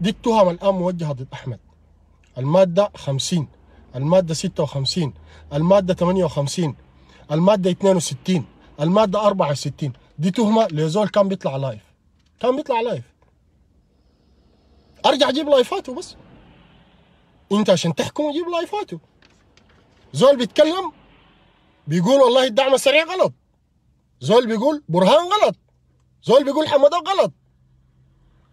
دي التهم الان موجهه ضد احمد المادة 50 المادة 56 المادة 58 المادة 62 المادة 64 دي تهمة لزول كان بيطلع لايف كان بيطلع لايف ارجع جيب لايفاته بس انت عشان تحكم جيب لايفاته زول بيتكلم بيقول والله الدعم السريع غلط زول بيقول برهان غلط زول بيقول حمادة غلط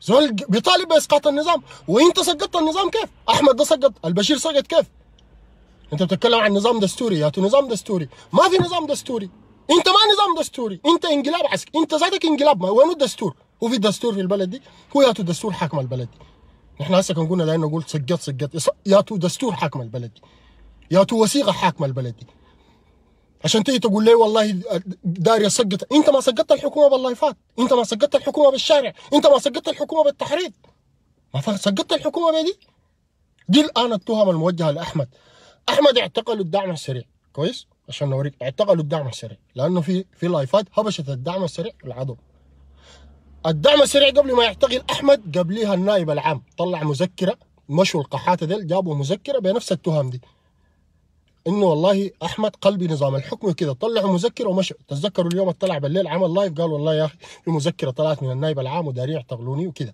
زول بيطالب باسقاط النظام وانت سقطت النظام كيف؟ احمد ده سقط، البشير سقط كيف؟ انت بتتكلم عن نظام دستوري يا نظام دستوري، ما في نظام دستوري، انت ما نظام دستوري، انت انقلاب عسكري، انت ذاتك انقلاب ما وين الدستور؟ هو في دستور في البلد دي؟ هو يا دستور حاكم البلد دي. نحن هسه كان قلنا لانه قلت سقط سقط يا دستور حاكم البلد دي. يا وثيقه حاكم البلد دي. عشان تيجي تقول لي والله داري سقط انت ما سقطت الحكومه باللايفات انت ما سقطت الحكومه بالشارع انت ما سقطت الحكومه بالتحريض ما سقطت الحكومه بدي دي الان التهم الموجهه لاحمد احمد اعتقلوا الدعم السريع كويس عشان نوريك اعتقلوا الدعم السريع لانه في في لايفات هبشت الدعم السريع العظم الدعم السريع قبل ما يعتقل احمد قبليها النائب العام طلع مذكره مشوا القحاته ديل جابوا مذكره بنفس التهم دي انه والله احمد قلبي نظام الحكم كذا طلع مذكره ومشوا تذكروا اليوم اطلع بالليل عمل لايف قال والله يا اخي في مذكره طلعت من النائب العام ودارين يعتقلوني وكذا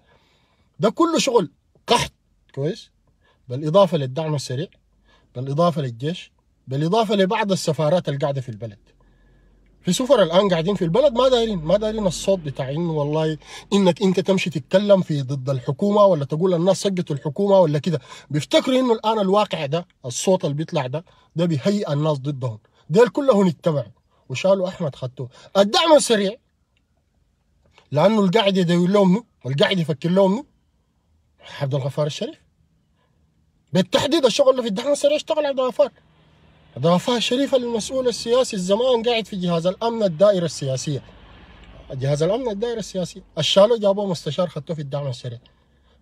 ده كله شغل قحط كويس بالاضافه للدعم السريع بالاضافه للجيش بالاضافه لبعض السفارات القاعده في البلد في سفر الان قاعدين في البلد ما دايرين ما دايرين الصوت بتاع انه والله انك انت تمشي تتكلم في ضد الحكومه ولا تقول الناس سقطوا الحكومه ولا كده بيفتكروا انه الان الواقع ده الصوت اللي بيطلع ده ده بيهيئ الناس ضدهم ديل كلهم اتبعوا وشالوا احمد خطوه الدعم السريع لانه القاعد يدور لهم والقاعد يفكر لهم عبد الغفار الشريف بالتحديد الشغل اللي في الدعم السريع اشتغل عبد الغفار ضافه الشريف المسؤول السياسي الزمان قاعد في جهاز الامن الدائره السياسيه جهاز الامن الدائره السياسيه الشالو جابوه مستشار خدته في الدعم السريع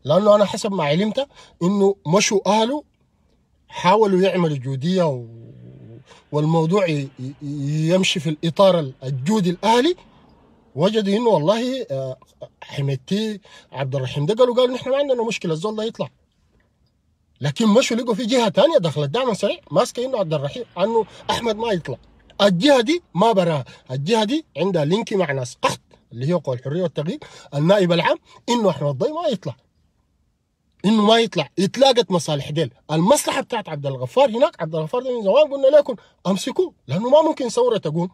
لانه انا حسب ما علمت انه مشوا اهله حاولوا يعملوا جوديه و... والموضوع ي... يمشي في الاطار الجودي الاهلي وجدوا انه والله آه، حميتي عبد الرحيم ده قالوا قالوا نحن ما عندنا مشكله الزول ده يطلع لكن مشوا لقوا في جهه ثانيه دخلت دعم سريع ماسكه انه عبد الرحيم انه احمد ما يطلع الجهه دي ما براها الجهه دي عندها لينكي مع ناس قحط اللي هي قوى الحريه والتغيير النائب العام انه احمد ضي ما يطلع انه ما يطلع اتلاقت مصالح ديل المصلحه بتاعت عبد الغفار هناك عبد الغفار ده من زمان قلنا لكم امسكوه لانه ما ممكن ثوره تقوم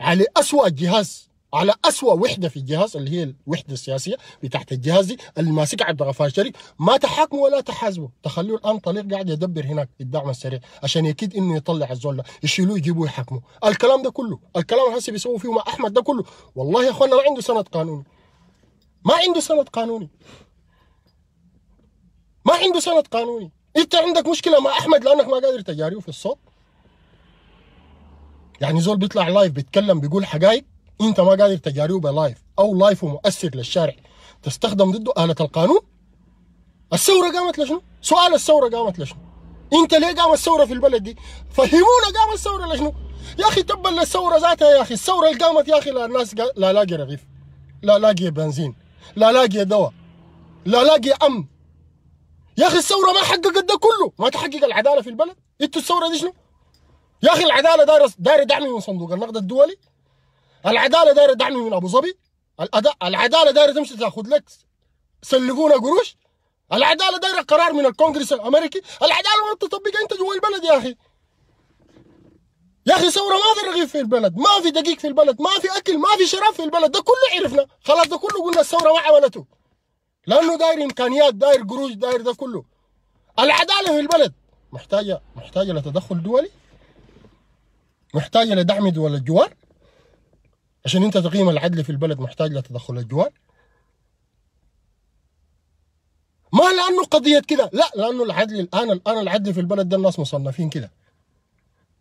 على اسوء جهاز على أسوأ وحدة في الجهاز اللي هي الوحدة السياسية بتاعت الجهاز دي اللي ماسكها عبد الغفار الشريف ما تحاكمه ولا تحاسبه تخلوه الآن طليق قاعد يدبر هناك الدعم السريع عشان يكيد إنه يطلع الزول يشيلوه يجيبوه يحاكموا الكلام ده كله الكلام هسه بيسووا فيه مع أحمد ده كله والله يا أخوانا ما عنده سند قانوني ما عنده سند قانوني ما عنده سند قانوني انت عندك مشكله مع احمد لانك ما قادر تجاريه في الصوت يعني زول بيطلع لايف بيتكلم بيقول حقائق انت ما قادر تجاربه لايف او لايف مؤثر للشارع تستخدم ضده آلة القانون الثورة قامت لشنو؟ سؤال الثورة قامت لشنو؟ انت ليه قام الثورة في البلد دي؟ فهمونا قام الثورة لشنو؟ يا اخي تبا للثورة ذاتها يا اخي الثورة اللي قامت يا اخي لا الناس قا... لا لاقي رغيف لا لاقي بنزين لا لاقي دواء لا لاقي امن يا اخي الثورة ما حققت ده كله ما تحقق العدالة في البلد انتوا الثورة دي شنو؟ يا اخي العدالة دار دار دعم من صندوق النقد الدولي العداله دايره دعم من ابو ظبي العداله دايره تمشي تاخذ لك سلقونا قروش العداله دايره قرار من الكونغرس الامريكي العداله ما بتطبقها انت جوا البلد يا اخي يا اخي ثوره ما في رغيف في البلد ما في دقيق في البلد ما في اكل ما في شراب في البلد ده كله عرفنا خلاص ده كله قلنا الثوره ما عملته لانه داير امكانيات داير قروش داير ده كله العداله في البلد محتاجه محتاجه لتدخل دولي محتاجه لدعم دول الجوار عشان انت تقيم العدل في البلد محتاج لتدخل الجوار ما لانه قضيه كده لا لانه العدل الان الان العدل في البلد ده الناس مصنفين كده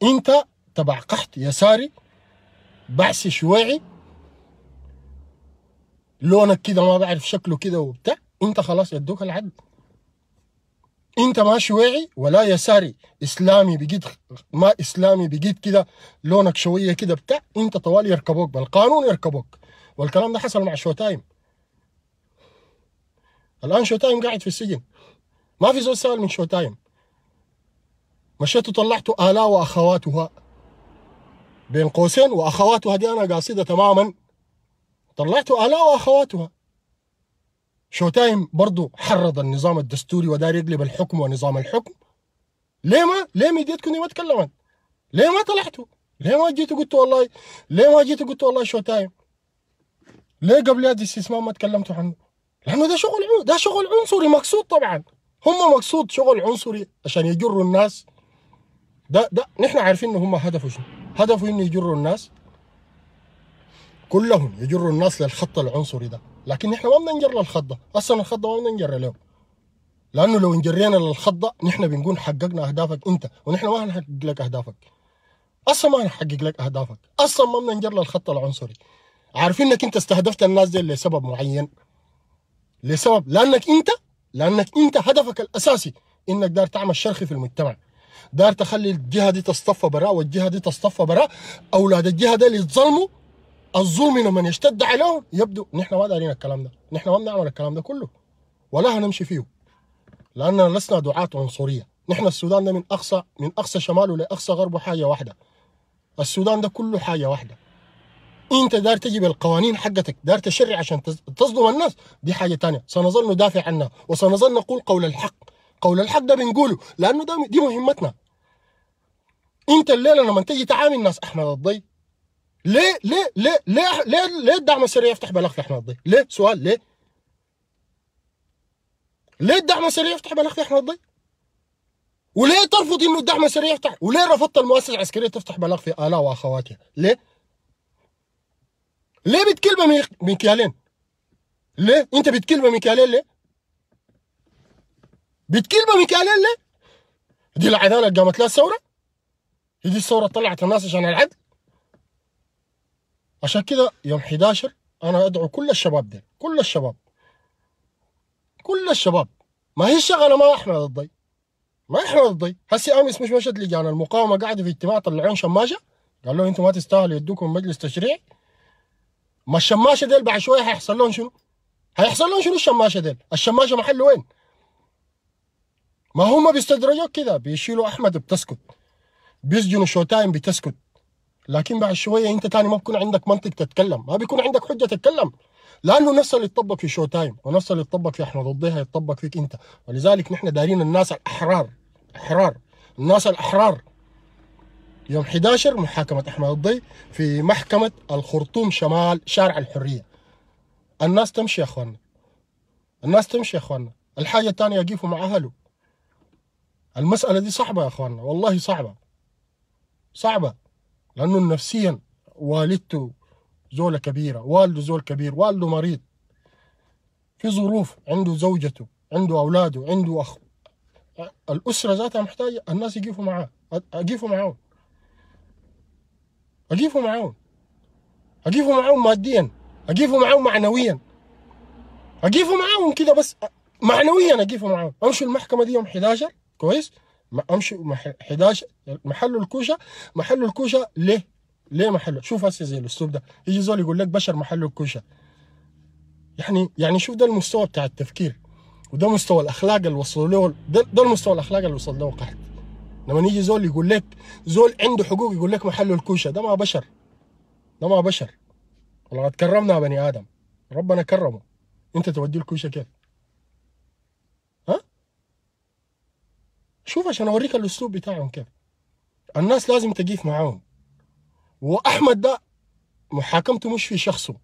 انت تبع قحط يساري بعث شيوعي لونك كده ما بعرف شكله كده وبتاع انت خلاص يدوك العدل انت ما واعي ولا يساري اسلامي بقيت ما اسلامي بقيت كده لونك شويه كده بتاع انت طوال يركبوك بالقانون يركبوك والكلام ده حصل مع شوتايم الان شوتايم قاعد في السجن ما في زول سال من شوتايم مشيت وطلعت آلاء وأخواتها بين قوسين وأخواتها دي أنا قاصدة تماما طلعت آلاء وأخواتها شوتايم برضه حرض النظام الدستوري ودار يقلب الحكم ونظام الحكم ليه ما ليه ميديتكم ما تكلمت ليه ما طلعتوا ليه ما جيتوا قلتوا والله ليه ما جيتوا قلتوا والله شوتايم ليه قبل هذا الاستثمار ما تكلمتوا عنه لانه ده شغل ده شغل عنصري مقصود طبعا هم مقصود شغل عنصري عشان يجروا الناس ده ده نحن عارفين ان هم هدفه شنو هدفه انه يجروا الناس كلهم يجروا الناس للخط العنصري ده لكن احنا ما بننجر للخضه اصلا الخضه ما بننجر له لانه لو انجرينا للخضه نحن بنكون حققنا اهدافك انت ونحن ما هنحقق لك اهدافك اصلا ما هنحقق لك اهدافك اصلا ما بننجر للخط العنصري عارفين انك انت استهدفت الناس دي لسبب معين لسبب لانك انت لانك انت هدفك الاساسي انك دار تعمل شرخ في المجتمع دار تخلي الجهه دي تصطفى برا والجهه دي تصطفى برا اولاد الجهه دي اللي الظلم من اشتد عليهم يبدو نحن ما دارين الكلام ده نحن ما بنعمل الكلام ده كله ولا هنمشي فيه لاننا لسنا دعاة عنصريه نحن السودان ده من اقصى من اقصى شماله لاقصى غربه حاجه واحده السودان ده كله حاجه واحده انت دار تجي بالقوانين حقتك دار تشرع عشان تصدم الناس دي حاجه ثانيه سنظل ندافع عنها وسنظل نقول قول الحق قول الحق ده بنقوله لانه ده دي مهمتنا انت الليله لما تجي تعامل الناس احمد الضي ليه ليه ليه ليه ليه, ليه الدعم السريع يفتح بلاغ في احمد ضي؟ ليه؟ سؤال ليه؟ ليه الدعم السريع يفتح بلاغ في احمد ضي؟ وليه ترفض انه الدعم السريع يفتح؟ وليه رفضت المؤسسه العسكريه تفتح بلاغ في الا واخواتها؟ ليه؟ ليه بتكلمه ميكيالين؟ ليه؟ انت بتكلمه ميكيالين ليه؟ بتكلمه ميكيالين ليه؟ دي العداله اللي قامت لها الثوره؟ دي الثوره طلعت الناس عشان العدل؟ عشان كذا يوم 11 انا ادعو كل الشباب ده كل الشباب كل الشباب ما هي الشغله ما احنا ضدي ما احنا ضدي هسي امس مش مشت لجان المقاومه قاعده في اجتماع طلعون شماشه قال له انتم ما تستاهلوا يدوكم مجلس تشريعي ما الشماشه ديل بعد شويه حيحصل لهم شنو؟ حيحصل لهم شنو الشماشه ديل؟ الشماشه محله وين؟ ما هم بيستدرجوك كذا بيشيلوا احمد بتسكت بيسجنوا شو تايم بتسكت لكن بعد شويه انت تاني ما بكون عندك منطق تتكلم ما بيكون عندك حجه تتكلم لانه نفس اللي يطبق في شو تايم ونفس اللي يطبق في احنا ضدها يتطبق فيك انت ولذلك نحن دارين الناس الاحرار احرار الناس الاحرار يوم 11 محاكمة أحمد الضي في محكمة الخرطوم شمال شارع الحرية الناس تمشي يا أخوانا الناس تمشي يا أخوانا الحاجة الثانية يقفوا مع أهله المسألة دي صعبة يا أخوانا والله صعبة صعبة لانه نفسيا والدته زوله كبيره والده زول كبير والده مريض في ظروف عنده زوجته عنده اولاده عنده اخ الاسره ذاتها محتاجه الناس يقفوا معاه اقفوا معاهم اقفوا معاهم اقفوا معاهم ماديا اقفوا معاهم معنويا اقفوا معاهم كده بس معنويا اقفوا معاهم امشي المحكمه دي يوم 11 كويس امشي 11 محل الكوشه محل الكوشه ليه؟ ليه محله؟ شوف هسه زي الاسلوب ده يجي زول يقول لك بشر محل الكوشه يعني يعني شوف ده المستوى بتاع التفكير وده مستوى الاخلاق اللي وصلوا له ده, ده المستوى الاخلاق اللي وصل له قحط لما يجي زول يقول لك زول عنده حقوق يقول لك محله الكوشه ده ما بشر ده ما بشر والله كرمنا بني ادم ربنا كرمه انت تودي الكوشه كيف؟ شوف عشان اوريك الاسلوب بتاعهم كيف الناس لازم تقيف معاهم واحمد ده محاكمته مش في شخصه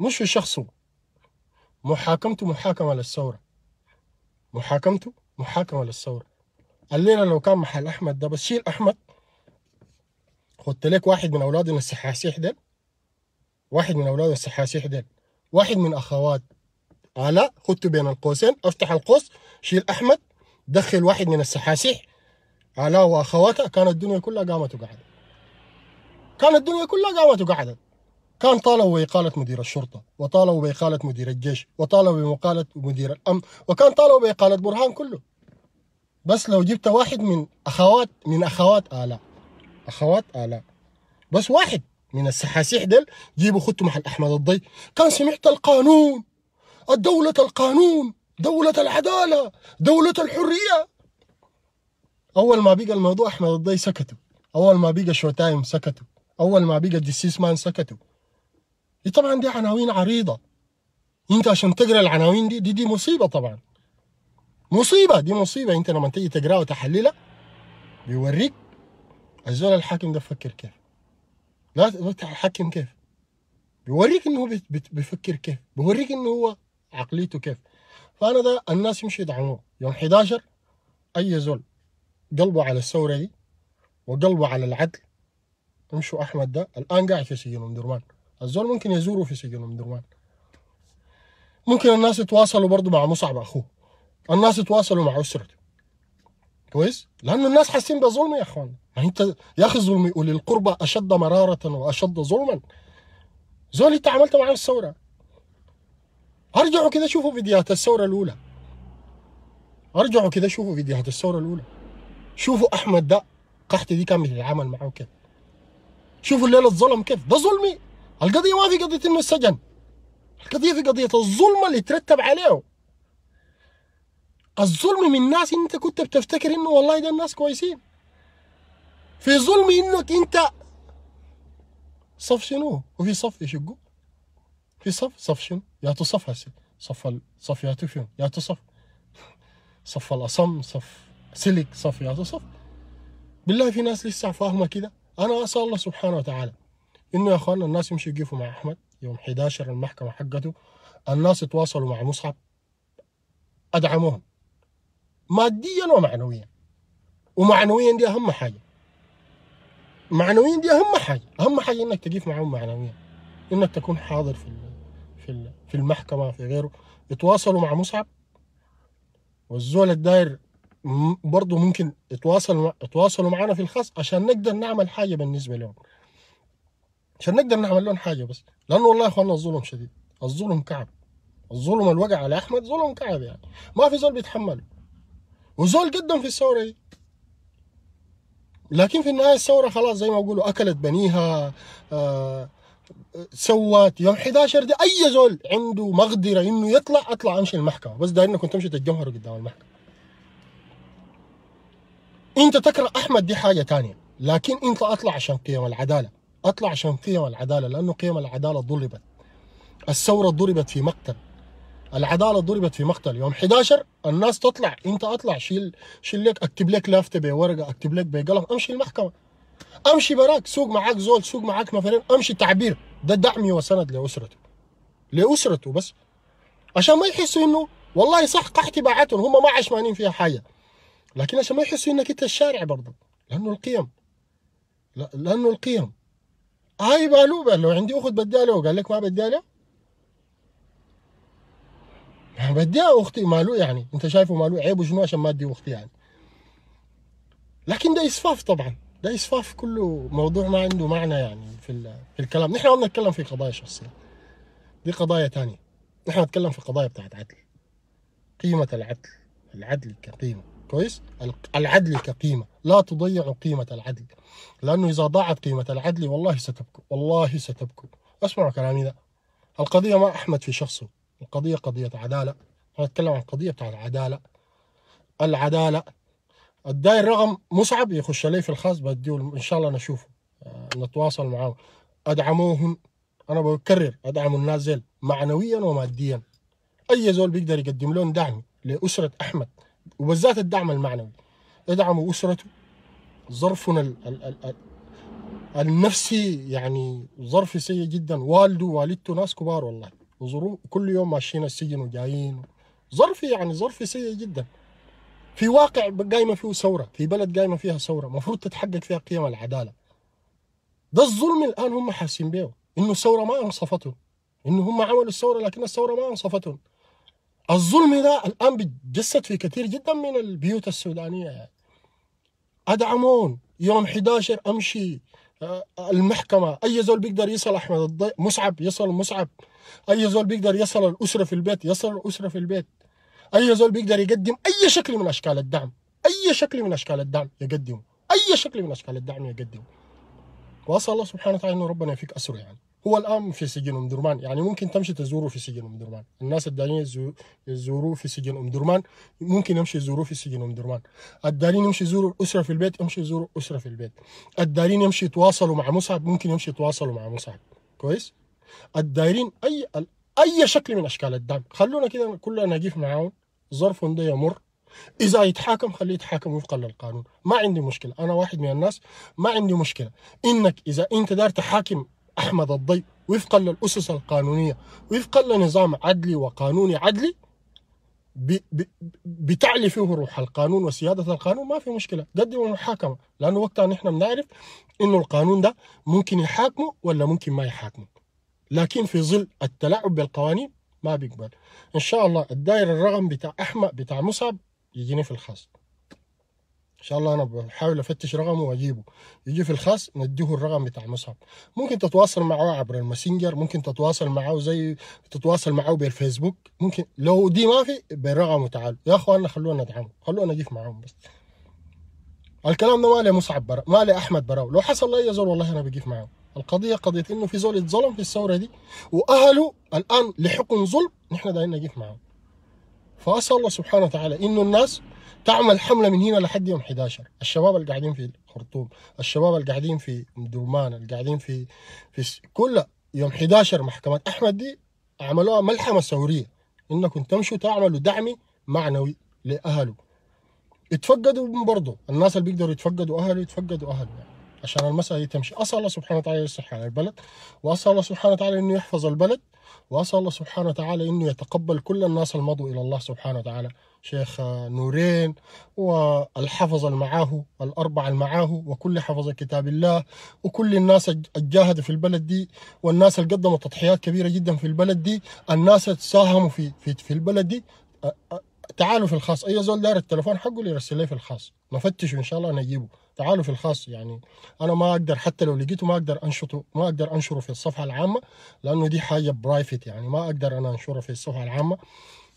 مش في شخصه محاكمته محاكمه للثوره محاكمته محاكمه للثوره الليله لو كان محل احمد ده بس شيل احمد خدت لك واحد من اولادنا السحاسيح ديل واحد من اولادنا السحاسيح ديل واحد من اخوات الا خدته بين القوسين افتح القوس شيل احمد دخل واحد من السحاسيح على واخواته كانت الدنيا كلها قامت وقعدت كانت الدنيا كلها قامت وقعدت كان طالبوا بإقالة مدير الشرطة وطالبوا بإقالة مدير الجيش وطالبوا بمقالة مدير الأمن وكان طالبوا بإقالة برهان كله بس لو جبت واحد من أخوات من أخوات آلاء أخوات آلاء بس واحد من السحاسيح دل جيبوا خدتوا محل أحمد الضي كان سمعت القانون الدولة القانون دولة العدالة دولة الحرية أول ما بقى الموضوع أحمد الضي سكتوا أول ما بقى شو تايم سكتوا أول ما بقى الدسيس مان سكتوا دي طبعا دي عناوين عريضة أنت عشان تقرأ العناوين دي دي, دي مصيبة طبعا مصيبة دي مصيبة أنت لما تيجي تقرأها وتحللها بيوريك الزول الحاكم ده فكر كيف لا الحاكم كيف بيوريك انه بيفكر كيف بيوريك انه هو عقليته كيف فانا ده الناس يمشي يدعموه يوم 11 اي زول قلبه على الثوره دي وقلبه على العدل امشوا احمد ده الان قاعد في سجن ام درمان الزول ممكن يزوره في سجن ام درمان ممكن الناس يتواصلوا برضه مع مصعب اخوه الناس يتواصلوا مع اسرته كويس لانه الناس حاسين بظلم يا اخوان ما يعني انت يا اخي الظلم اولي اشد مراره واشد ظلما زول انت عملت معاه الثوره ارجعوا كذا شوفوا فيديوهات الثوره الاولى ارجعوا كذا شوفوا فيديوهات الثوره الاولى شوفوا احمد ده قحطي دي كان بتتعامل معه كيف شوفوا الليله الظلم كيف ده ظلمي القضيه ما في قضيه انه السجن القضيه في قضيه الظلم اللي ترتب عليه الظلم من الناس انت كنت بتفتكر انه والله ده الناس كويسين في ظلم انك انت صف شنو وفي صف يشقوا في صف صف شنو؟ يا صف هسه صف ال... صف يا شنو؟ يا صف صف الاصم صف سلك صف يا صف بالله في ناس لسه فاهمه كده انا اسال الله سبحانه وتعالى انه يا اخوان الناس يمشي يقفوا مع احمد يوم 11 المحكمه حقته الناس يتواصلوا مع مصعب ادعموهم ماديا ومعنويا ومعنويا دي اهم حاجه معنويا دي اهم حاجه اهم حاجه انك تقيف معهم معنويا انك تكون حاضر في في المحكمه في غيره اتواصلوا مع مصعب والزول الداير برضه ممكن اتواصل مع... اتواصلوا معنا في الخاص عشان نقدر نعمل حاجه بالنسبه لهم عشان نقدر نعمل لهم حاجه بس لانه والله يا اخوانا الظلم شديد الظلم كعب الظلم الوقع على احمد ظلم كعب يعني ما في زول بيتحمله وزول قدم في الثوره دي لكن في النهايه الثوره خلاص زي ما بيقولوا اكلت بنيها آه سوات يوم 11 ده اي زول عنده مقدره انه يطلع اطلع امشي المحكمه بس داير كنت امشي تتجمهر قدام المحكمه انت تكره احمد دي حاجه ثانيه لكن انت اطلع عشان قيم العداله اطلع عشان قيم العداله لانه قيم العداله ضربت الثوره ضربت في مقتل العداله ضربت في مقتل يوم 11 الناس تطلع انت اطلع شيل شيل لك اكتب لك لافته بورقه اكتب لك بقلم امشي المحكمه امشي براك سوق معاك زول سوق معاك مثلا امشي تعبير ده دعمي وسند لاسرته لاسرته بس عشان ما يحسوا انه والله صح قحتي باعتهم هم ما عشمانين فيها حاجه لكن عشان ما يحسوا انك انت الشارع برضه لانه القيم لانه القيم هاي بالو لو عندي اخت بديها وقال لك ما بديها يعني بديها اختي مالو يعني انت شايفه مالو عيبه شنو عشان ما ادي اختي يعني لكن ده اسفاف طبعا ده اسفاف كله موضوع ما عنده معنى يعني في, في الكلام نحن ما بنتكلم في قضايا شخصيه دي قضايا تانية نحن نتكلم في قضايا بتاعت عدل قيمه العدل العدل كقيمه كويس العدل كقيمه لا تضيعوا قيمه العدل لانه اذا ضاعت قيمه العدل والله ستبكوا والله ستبكوا اسمعوا كلامي ده القضيه ما احمد في شخصه القضيه قضيه عداله نتكلم عن قضيه بتاعت عداله العداله اداي الرقم مصعب يخش لي في الخاص بديه ان شاء الله نشوفه آه، نتواصل معاهم ادعموهم انا بكرر ادعموا الناس معنويا وماديا اي زول بيقدر يقدم لهم دعم لاسره احمد وبالذات الدعم المعنوي ادعموا اسرته ظرفنا ال ال ال ال النفسي يعني ظرف سيء جدا والده والدته ناس كبار والله وظروف كل يوم ماشيين السجن وجايين ظرفي يعني ظرفي سيء جدا في واقع قايمه فيه ثوره في بلد قايمه فيها ثوره المفروض تتحقق فيها قيم العداله ده الظلم الان هم حاسين به انه الثوره ما انصفتهم انه هم عملوا الثوره لكن الثوره ما انصفتهم الظلم ده الان بيتجسد في كثير جدا من البيوت السودانيه يعني. ادعمون يوم 11 امشي آه، المحكمه اي زول بيقدر يصل احمد الضي... مصعب يصل مصعب اي زول بيقدر يصل الاسره في البيت يصل الاسره في البيت اي زول بيقدر يقدم اي شكل من اشكال الدعم اي شكل من اشكال الدعم يقدمه اي شكل من اشكال الدعم يقدمه واسال الله سبحانه وتعالى انه ربنا يفيك اسره يعني هو الان في سجن ام درمان يعني ممكن تمشي تزوره في سجن ام درمان الناس الدارين يزوروه في سجن ام درمان ممكن يمشي يزوروه في سجن ام درمان الدارين يمشي يزوروا الاسره في البيت يمشي يزوروا الاسره في البيت الدارين يمشي يتواصلوا مع مصعب ممكن يمشي يتواصلوا مع مصعب كويس الدايرين اي اي شكل من اشكال الدعم خلونا كده كلنا نجيف معاهم ظرف ده يمر اذا يتحاكم خليه يتحاكم وفقا للقانون ما عندي مشكله انا واحد من الناس ما عندي مشكله انك اذا انت دار تحاكم احمد الضي وفقا للاسس القانونيه وفقا لنظام عدلي وقانوني عدلي بتعلي فيه روح القانون وسياده القانون ما في مشكله قدموا المحاكمه لانه وقتها نحن بنعرف انه القانون ده ممكن يحاكمه ولا ممكن ما يحاكمه لكن في ظل التلاعب بالقوانين ما بيقبل ان شاء الله الداير الرقم بتاع احمد بتاع مصعب يجيني في الخاص ان شاء الله انا بحاول افتش رقمه واجيبه يجي في الخاص نديه الرقم بتاع مصعب ممكن تتواصل معاه عبر الماسنجر ممكن تتواصل معاه زي تتواصل معاه بالفيسبوك ممكن لو دي ما في بالرقم تعال يا اخوانا خلونا ندعمه خلونا نجيف معاهم بس الكلام ده مالي مصعب برا مالي احمد براو لو حصل لاي زول والله انا بقيف معه القضيه قضيه انه في زول اتظلم في الثوره دي واهله الان لحكم ظلم نحن دايرين نقيف معه فاسال الله سبحانه وتعالى انه الناس تعمل حمله من هنا لحد يوم 11 الشباب اللي قاعدين في الخرطوم الشباب اللي قاعدين في درمان اللي قاعدين في في كل يوم 11 محكمه احمد دي عملوها ملحمه ثوريه انكم تمشوا تعملوا دعم معنوي لاهله يتفقدوا برضه الناس اللي بيقدروا يتفقدوا اهله يتفقدوا اهله يعني عشان المسألة دي تمشي أسأل الله سبحانه وتعالى يصلح على البلد وأسأل الله سبحانه وتعالى أنه يحفظ البلد وأسأل الله سبحانه وتعالى أنه يتقبل كل الناس المضوا إلى الله سبحانه وتعالى شيخ نورين والحفظ المعاه الأربعة المعاه وكل حفظ كتاب الله وكل الناس الجاهدة في البلد دي والناس اللي قدموا تضحيات كبيرة جدا في البلد دي الناس ساهموا في, في, في البلد دي تعالوا في الخاص اي زول داير التليفون حقه يرسل لي في الخاص نفتشه ان شاء الله نجيبه تعالوا في الخاص يعني انا ما اقدر حتى لو لقيته ما اقدر انشطه ما اقدر انشره في الصفحه العامه لانه دي حاجه برايفت يعني ما اقدر انا انشره في الصفحه العامه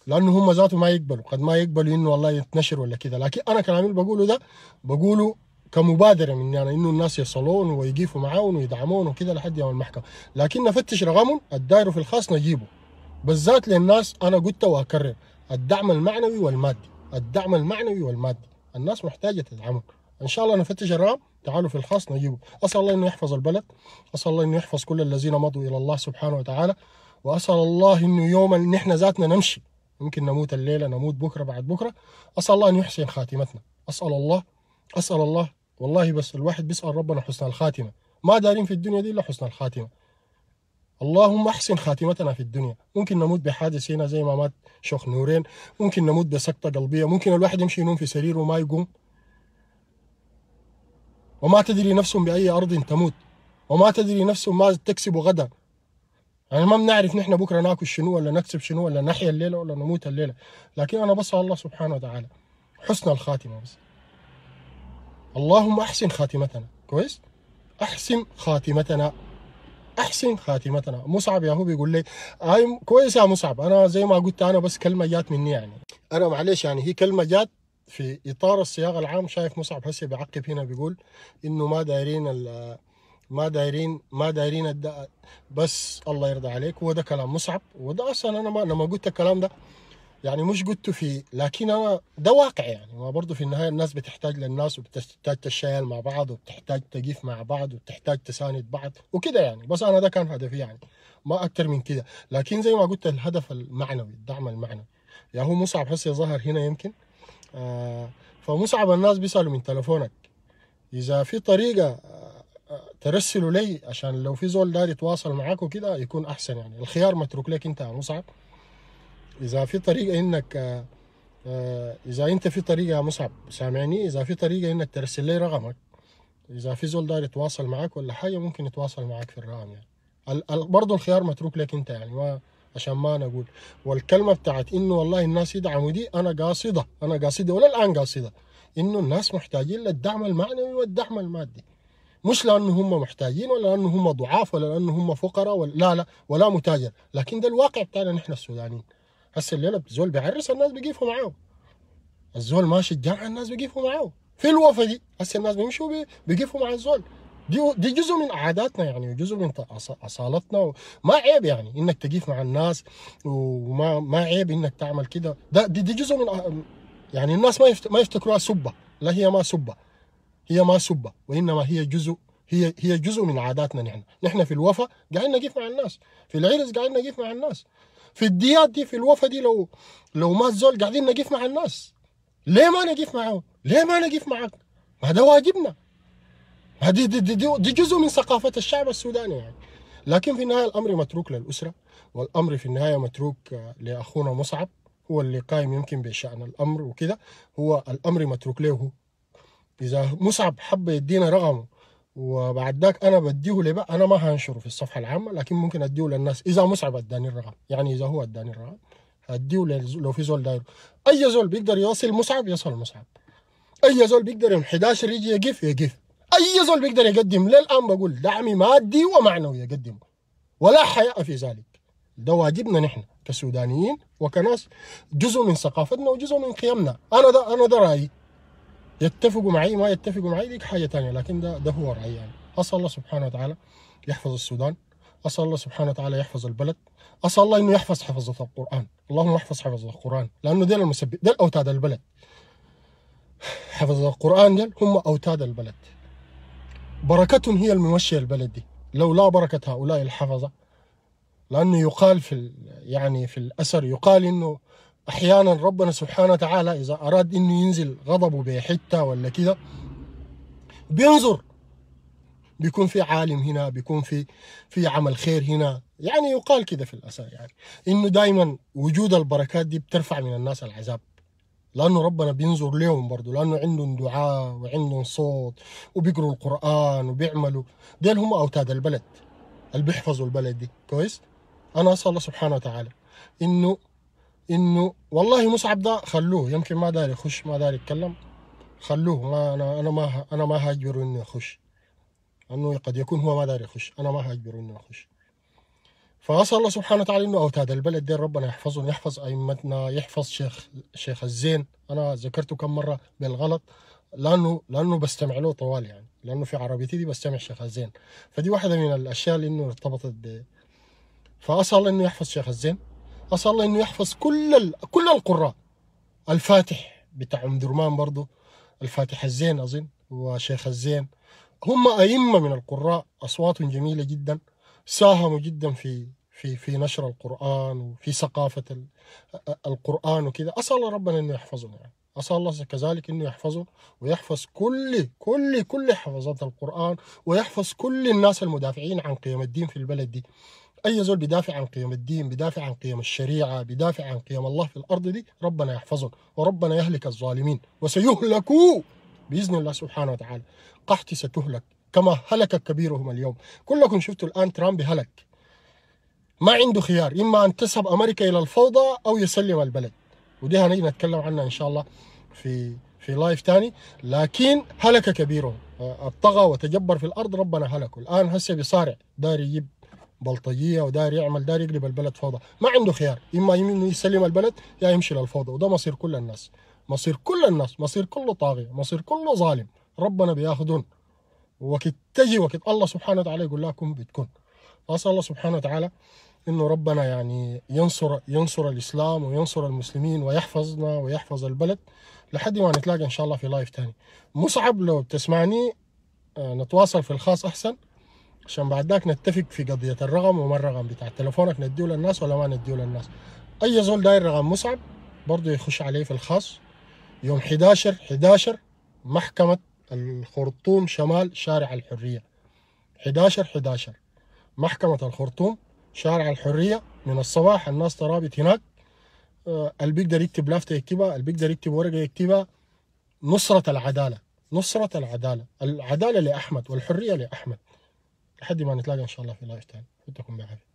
لانه هم ذاته ما يقبلوا قد ما يقبلوا انه والله يتنشر ولا كذا لكن انا كلامي بقوله ده بقوله كمبادره من يعني انه الناس يصلون ويقيفوا معاهم ويدعمون وكذا لحد يوم المحكمه لكن نفتش رقمهم الدايره في الخاص نجيبه بالذات للناس انا قلت واكرر الدعم المعنوي والمادي الدعم المعنوي والمادي الناس محتاجه تدعمك ان شاء الله نفتش الرام تعالوا في الخاص نجيبه اسال الله انه يحفظ البلد اسال الله انه يحفظ كل الذين مضوا الى الله سبحانه وتعالى واسال الله انه يوما نحن ذاتنا نمشي يمكن نموت الليله نموت بكره بعد بكره اسال الله ان يحسن خاتمتنا اسال الله اسال الله والله بس الواحد بيسال ربنا حسن الخاتمه ما دارين في الدنيا دي الا حسن الخاتمه اللهم احسن خاتمتنا في الدنيا ممكن نموت بحادث هنا زي ما مات شيخ نورين ممكن نموت بسكتة قلبية ممكن الواحد يمشي ينوم في سريره وما يقوم وما تدري نفس بأي أرض تموت وما تدري نفس ما تكسب غدا يعني ما بنعرف نحن بكرة ناكل شنو ولا نكسب شنو ولا نحيا الليلة ولا نموت الليلة لكن أنا بسأل الله سبحانه وتعالى حسن الخاتمة بس اللهم أحسن خاتمتنا كويس أحسن خاتمتنا احسن خاتمتنا مصعب يا هو بيقول لك هاي آه، كويس يا مصعب انا زي ما قلت انا بس كلمه جات مني يعني انا معلش يعني هي كلمه جات في اطار الصياغه العام شايف مصعب هسه بيعقب هنا بيقول انه ما دايرين ما دايرين ما دايرين الدقى. بس الله يرضى عليك هو ده كلام مصعب وده اصلا انا ما لما قلت الكلام ده يعني مش قلت فيه لكن انا ده واقع يعني ما برضه في النهايه الناس بتحتاج للناس وبتحتاج تشيل مع بعض وبتحتاج تقيف مع بعض وبتحتاج تساند بعض وكده يعني بس انا ده كان هدفي يعني ما اكثر من كده لكن زي ما قلت الهدف المعنوي الدعم المعنوي يعني هو مصعب هسه ظهر هنا يمكن آه، فمصعب الناس بيسالوا من تلفونك اذا في طريقه آه، آه، ترسلوا لي عشان لو في زول داير يتواصل معاك وكده يكون احسن يعني الخيار متروك لك انت يا مصعب اذا في طريقه انك آه، اذا انت في طريقه مصعب سامعني اذا في طريقه انك ترسل لي رقمك اذا في زول داير يتواصل معك ولا حاجه ممكن يتواصل معك في الرقم يعني برضه الخيار متروك لك انت يعني ما عشان ما انا اقول والكلمه بتاعت انه والله الناس يدعموا دي انا قاصده انا قاصده ولا الان قاصده انه الناس محتاجين للدعم المعنوي والدعم المادي مش لانه هم محتاجين ولا لانه هم ضعاف ولا لانه هم فقراء ولا لا لا ولا متاجر لكن ده الواقع بتاعنا نحن السودانيين هسه الليله الزول بيعرس الناس بيقيفوا معاه الزول ماشي الجامعه الناس بيقيفوا معاه في الوفه دي هسه الناس بيمشوا بيقيفوا مع الزول دي دي جزء من عاداتنا يعني جزء من اصالتنا ما عيب يعني انك تقيف مع الناس وما ما عيب انك تعمل كده ده دي, دي جزء من يعني الناس ما ما يفتكروها سبه لا هي ما سبه هي ما سبه وانما هي جزء هي هي جزء من عاداتنا نحن نحن في الوفاه قاعدين نقيف مع الناس في العرس قاعدين نقيف مع الناس في الديات دي في الوفا دي لو لو مات زول قاعدين نقف مع الناس ليه ما نقف معاهم؟ ليه ما نقف معاك؟ ما هذا واجبنا هذه دي, دي, دي, دي جزء من ثقافة الشعب السوداني يعني لكن في النهاية الأمر متروك للأسرة والأمر في النهاية متروك آه، لأخونا مصعب هو اللي قايم يمكن بشأن الأمر وكذا هو الأمر متروك له إذا مصعب حب يدينا رقمه وبعد ذاك انا بديه لبقى انا ما هنشره في الصفحه العامه لكن ممكن اديه للناس اذا مسعب اداني الرقم يعني اذا هو اداني الرقم هديه لو في زول داير اي زول بيقدر يوصل مسعب يوصل مسعب اي زول بيقدر يوم 11 يجي يقف يقف اي زول بيقدر يقدم للان بقول دعمي مادي ومعنوي يقدم ولا حياء في ذلك ده واجبنا نحن كسودانيين وكناس جزء من ثقافتنا وجزء من قيمنا انا ده انا ده رايي يتفقوا معي ما يتفقوا معي ديك حاجه ثانيه لكن ده ده هو رايي يعني اسال الله سبحانه وتعالى يحفظ السودان اسال الله سبحانه وتعالى يحفظ البلد اسال الله انه يحفظ حفظه القران اللهم احفظ حفظه القران لانه ديل المسبب ديل اوتاد البلد حفظ القران ديل هم اوتاد البلد بركتهم هي الممشيه البلد دي لو لا بركه هؤلاء الحفظه لانه يقال في يعني في الاثر يقال انه احيانا ربنا سبحانه وتعالى اذا اراد انه ينزل غضبه بحته ولا كده بينظر بيكون في عالم هنا بيكون في في عمل خير هنا يعني يقال كده في الاساس يعني انه دائما وجود البركات دي بترفع من الناس العذاب لانه ربنا بينظر لهم برضه لانه عندهم دعاء وعندهم صوت وبيقروا القران وبيعملوا ديل هم اوتاد البلد اللي بيحفظوا البلد دي كويس انا اسال الله سبحانه وتعالى انه انه والله مصعب ده خلوه يمكن ما داري يخش ما داري يتكلم خلوه ما انا انا ما انا ما هاجبره انه يخش انه قد يكون هو ما داري يخش انا ما هاجبره انه يخش فاسال الله سبحانه وتعالى انه اوتاد البلد دي ربنا يحفظهم يحفظ ائمتنا يحفظ شيخ شيخ الزين انا ذكرته كم مره بالغلط لانه لانه بستمع له طوال يعني لانه في عربيتي دي بستمع شيخ الزين فدي واحده من الاشياء اللي انه ارتبطت فاسال انه يحفظ شيخ الزين اسال الله انه يحفظ كل كل القراء الفاتح بتاع ام درمان برضه الفاتح الزين اظن وشيخ الزين هم ائمه من القراء اصوات جميله جدا ساهموا جدا في في في نشر القران وفي ثقافه القران وكذا اسال الله ربنا انه يحفظهم نعم. يعني اسال الله كذلك انه يحفظه ويحفظ كل كل كل حفظات القران ويحفظ كل الناس المدافعين عن قيم الدين في البلد دي اي زول بدافع عن قيم الدين بدافع عن قيم الشريعه بدافع عن قيم الله في الارض دي ربنا يحفظك وربنا يهلك الظالمين وسيهلكوا باذن الله سبحانه وتعالى قحط ستهلك كما هلك كبيرهم اليوم كلكم شفتوا الان ترامب هلك ما عنده خيار اما ان تذهب امريكا الى الفوضى او يسلم البلد ودي هنيجي نتكلم عنها ان شاء الله في في لايف تاني لكن هلك كبيرهم الطغى وتجبر في الارض ربنا هلكه الان هسه بيصارع داري يجيب بلطجيه ودار يعمل دار يقلب البلد فوضى ما عنده خيار اما يسلم البلد يا يمشي للفوضى وده مصير كل الناس مصير كل الناس مصير كله طاغيه مصير كله ظالم ربنا بياخذون وقت تجي وقت الله سبحانه وتعالى يقول لكم بتكون اسال الله سبحانه وتعالى انه ربنا يعني ينصر ينصر الاسلام وينصر المسلمين ويحفظنا ويحفظ البلد لحد ما نتلاقى ان شاء الله في لايف تاني مصعب لو بتسمعني آه، نتواصل في الخاص احسن عشان بعد ذاك نتفق في قضيه الرقم وما الرقم بتاع تليفونك نديه للناس ولا ما نديه للناس اي زول داير رقم مصعب برضه يخش عليه في الخاص يوم 11 11 محكمه الخرطوم شمال شارع الحريه 11 11 محكمه الخرطوم شارع الحريه من الصباح الناس ترابط هناك آه، اللي بيقدر يكتب لافته يكتبها اللي بيقدر يكتب ورقه يكتبها نصره العداله نصره العداله العداله لاحمد والحريه لاحمد لحد ما نتلاقى ان شاء الله في لايف تايم دمتم بعافيه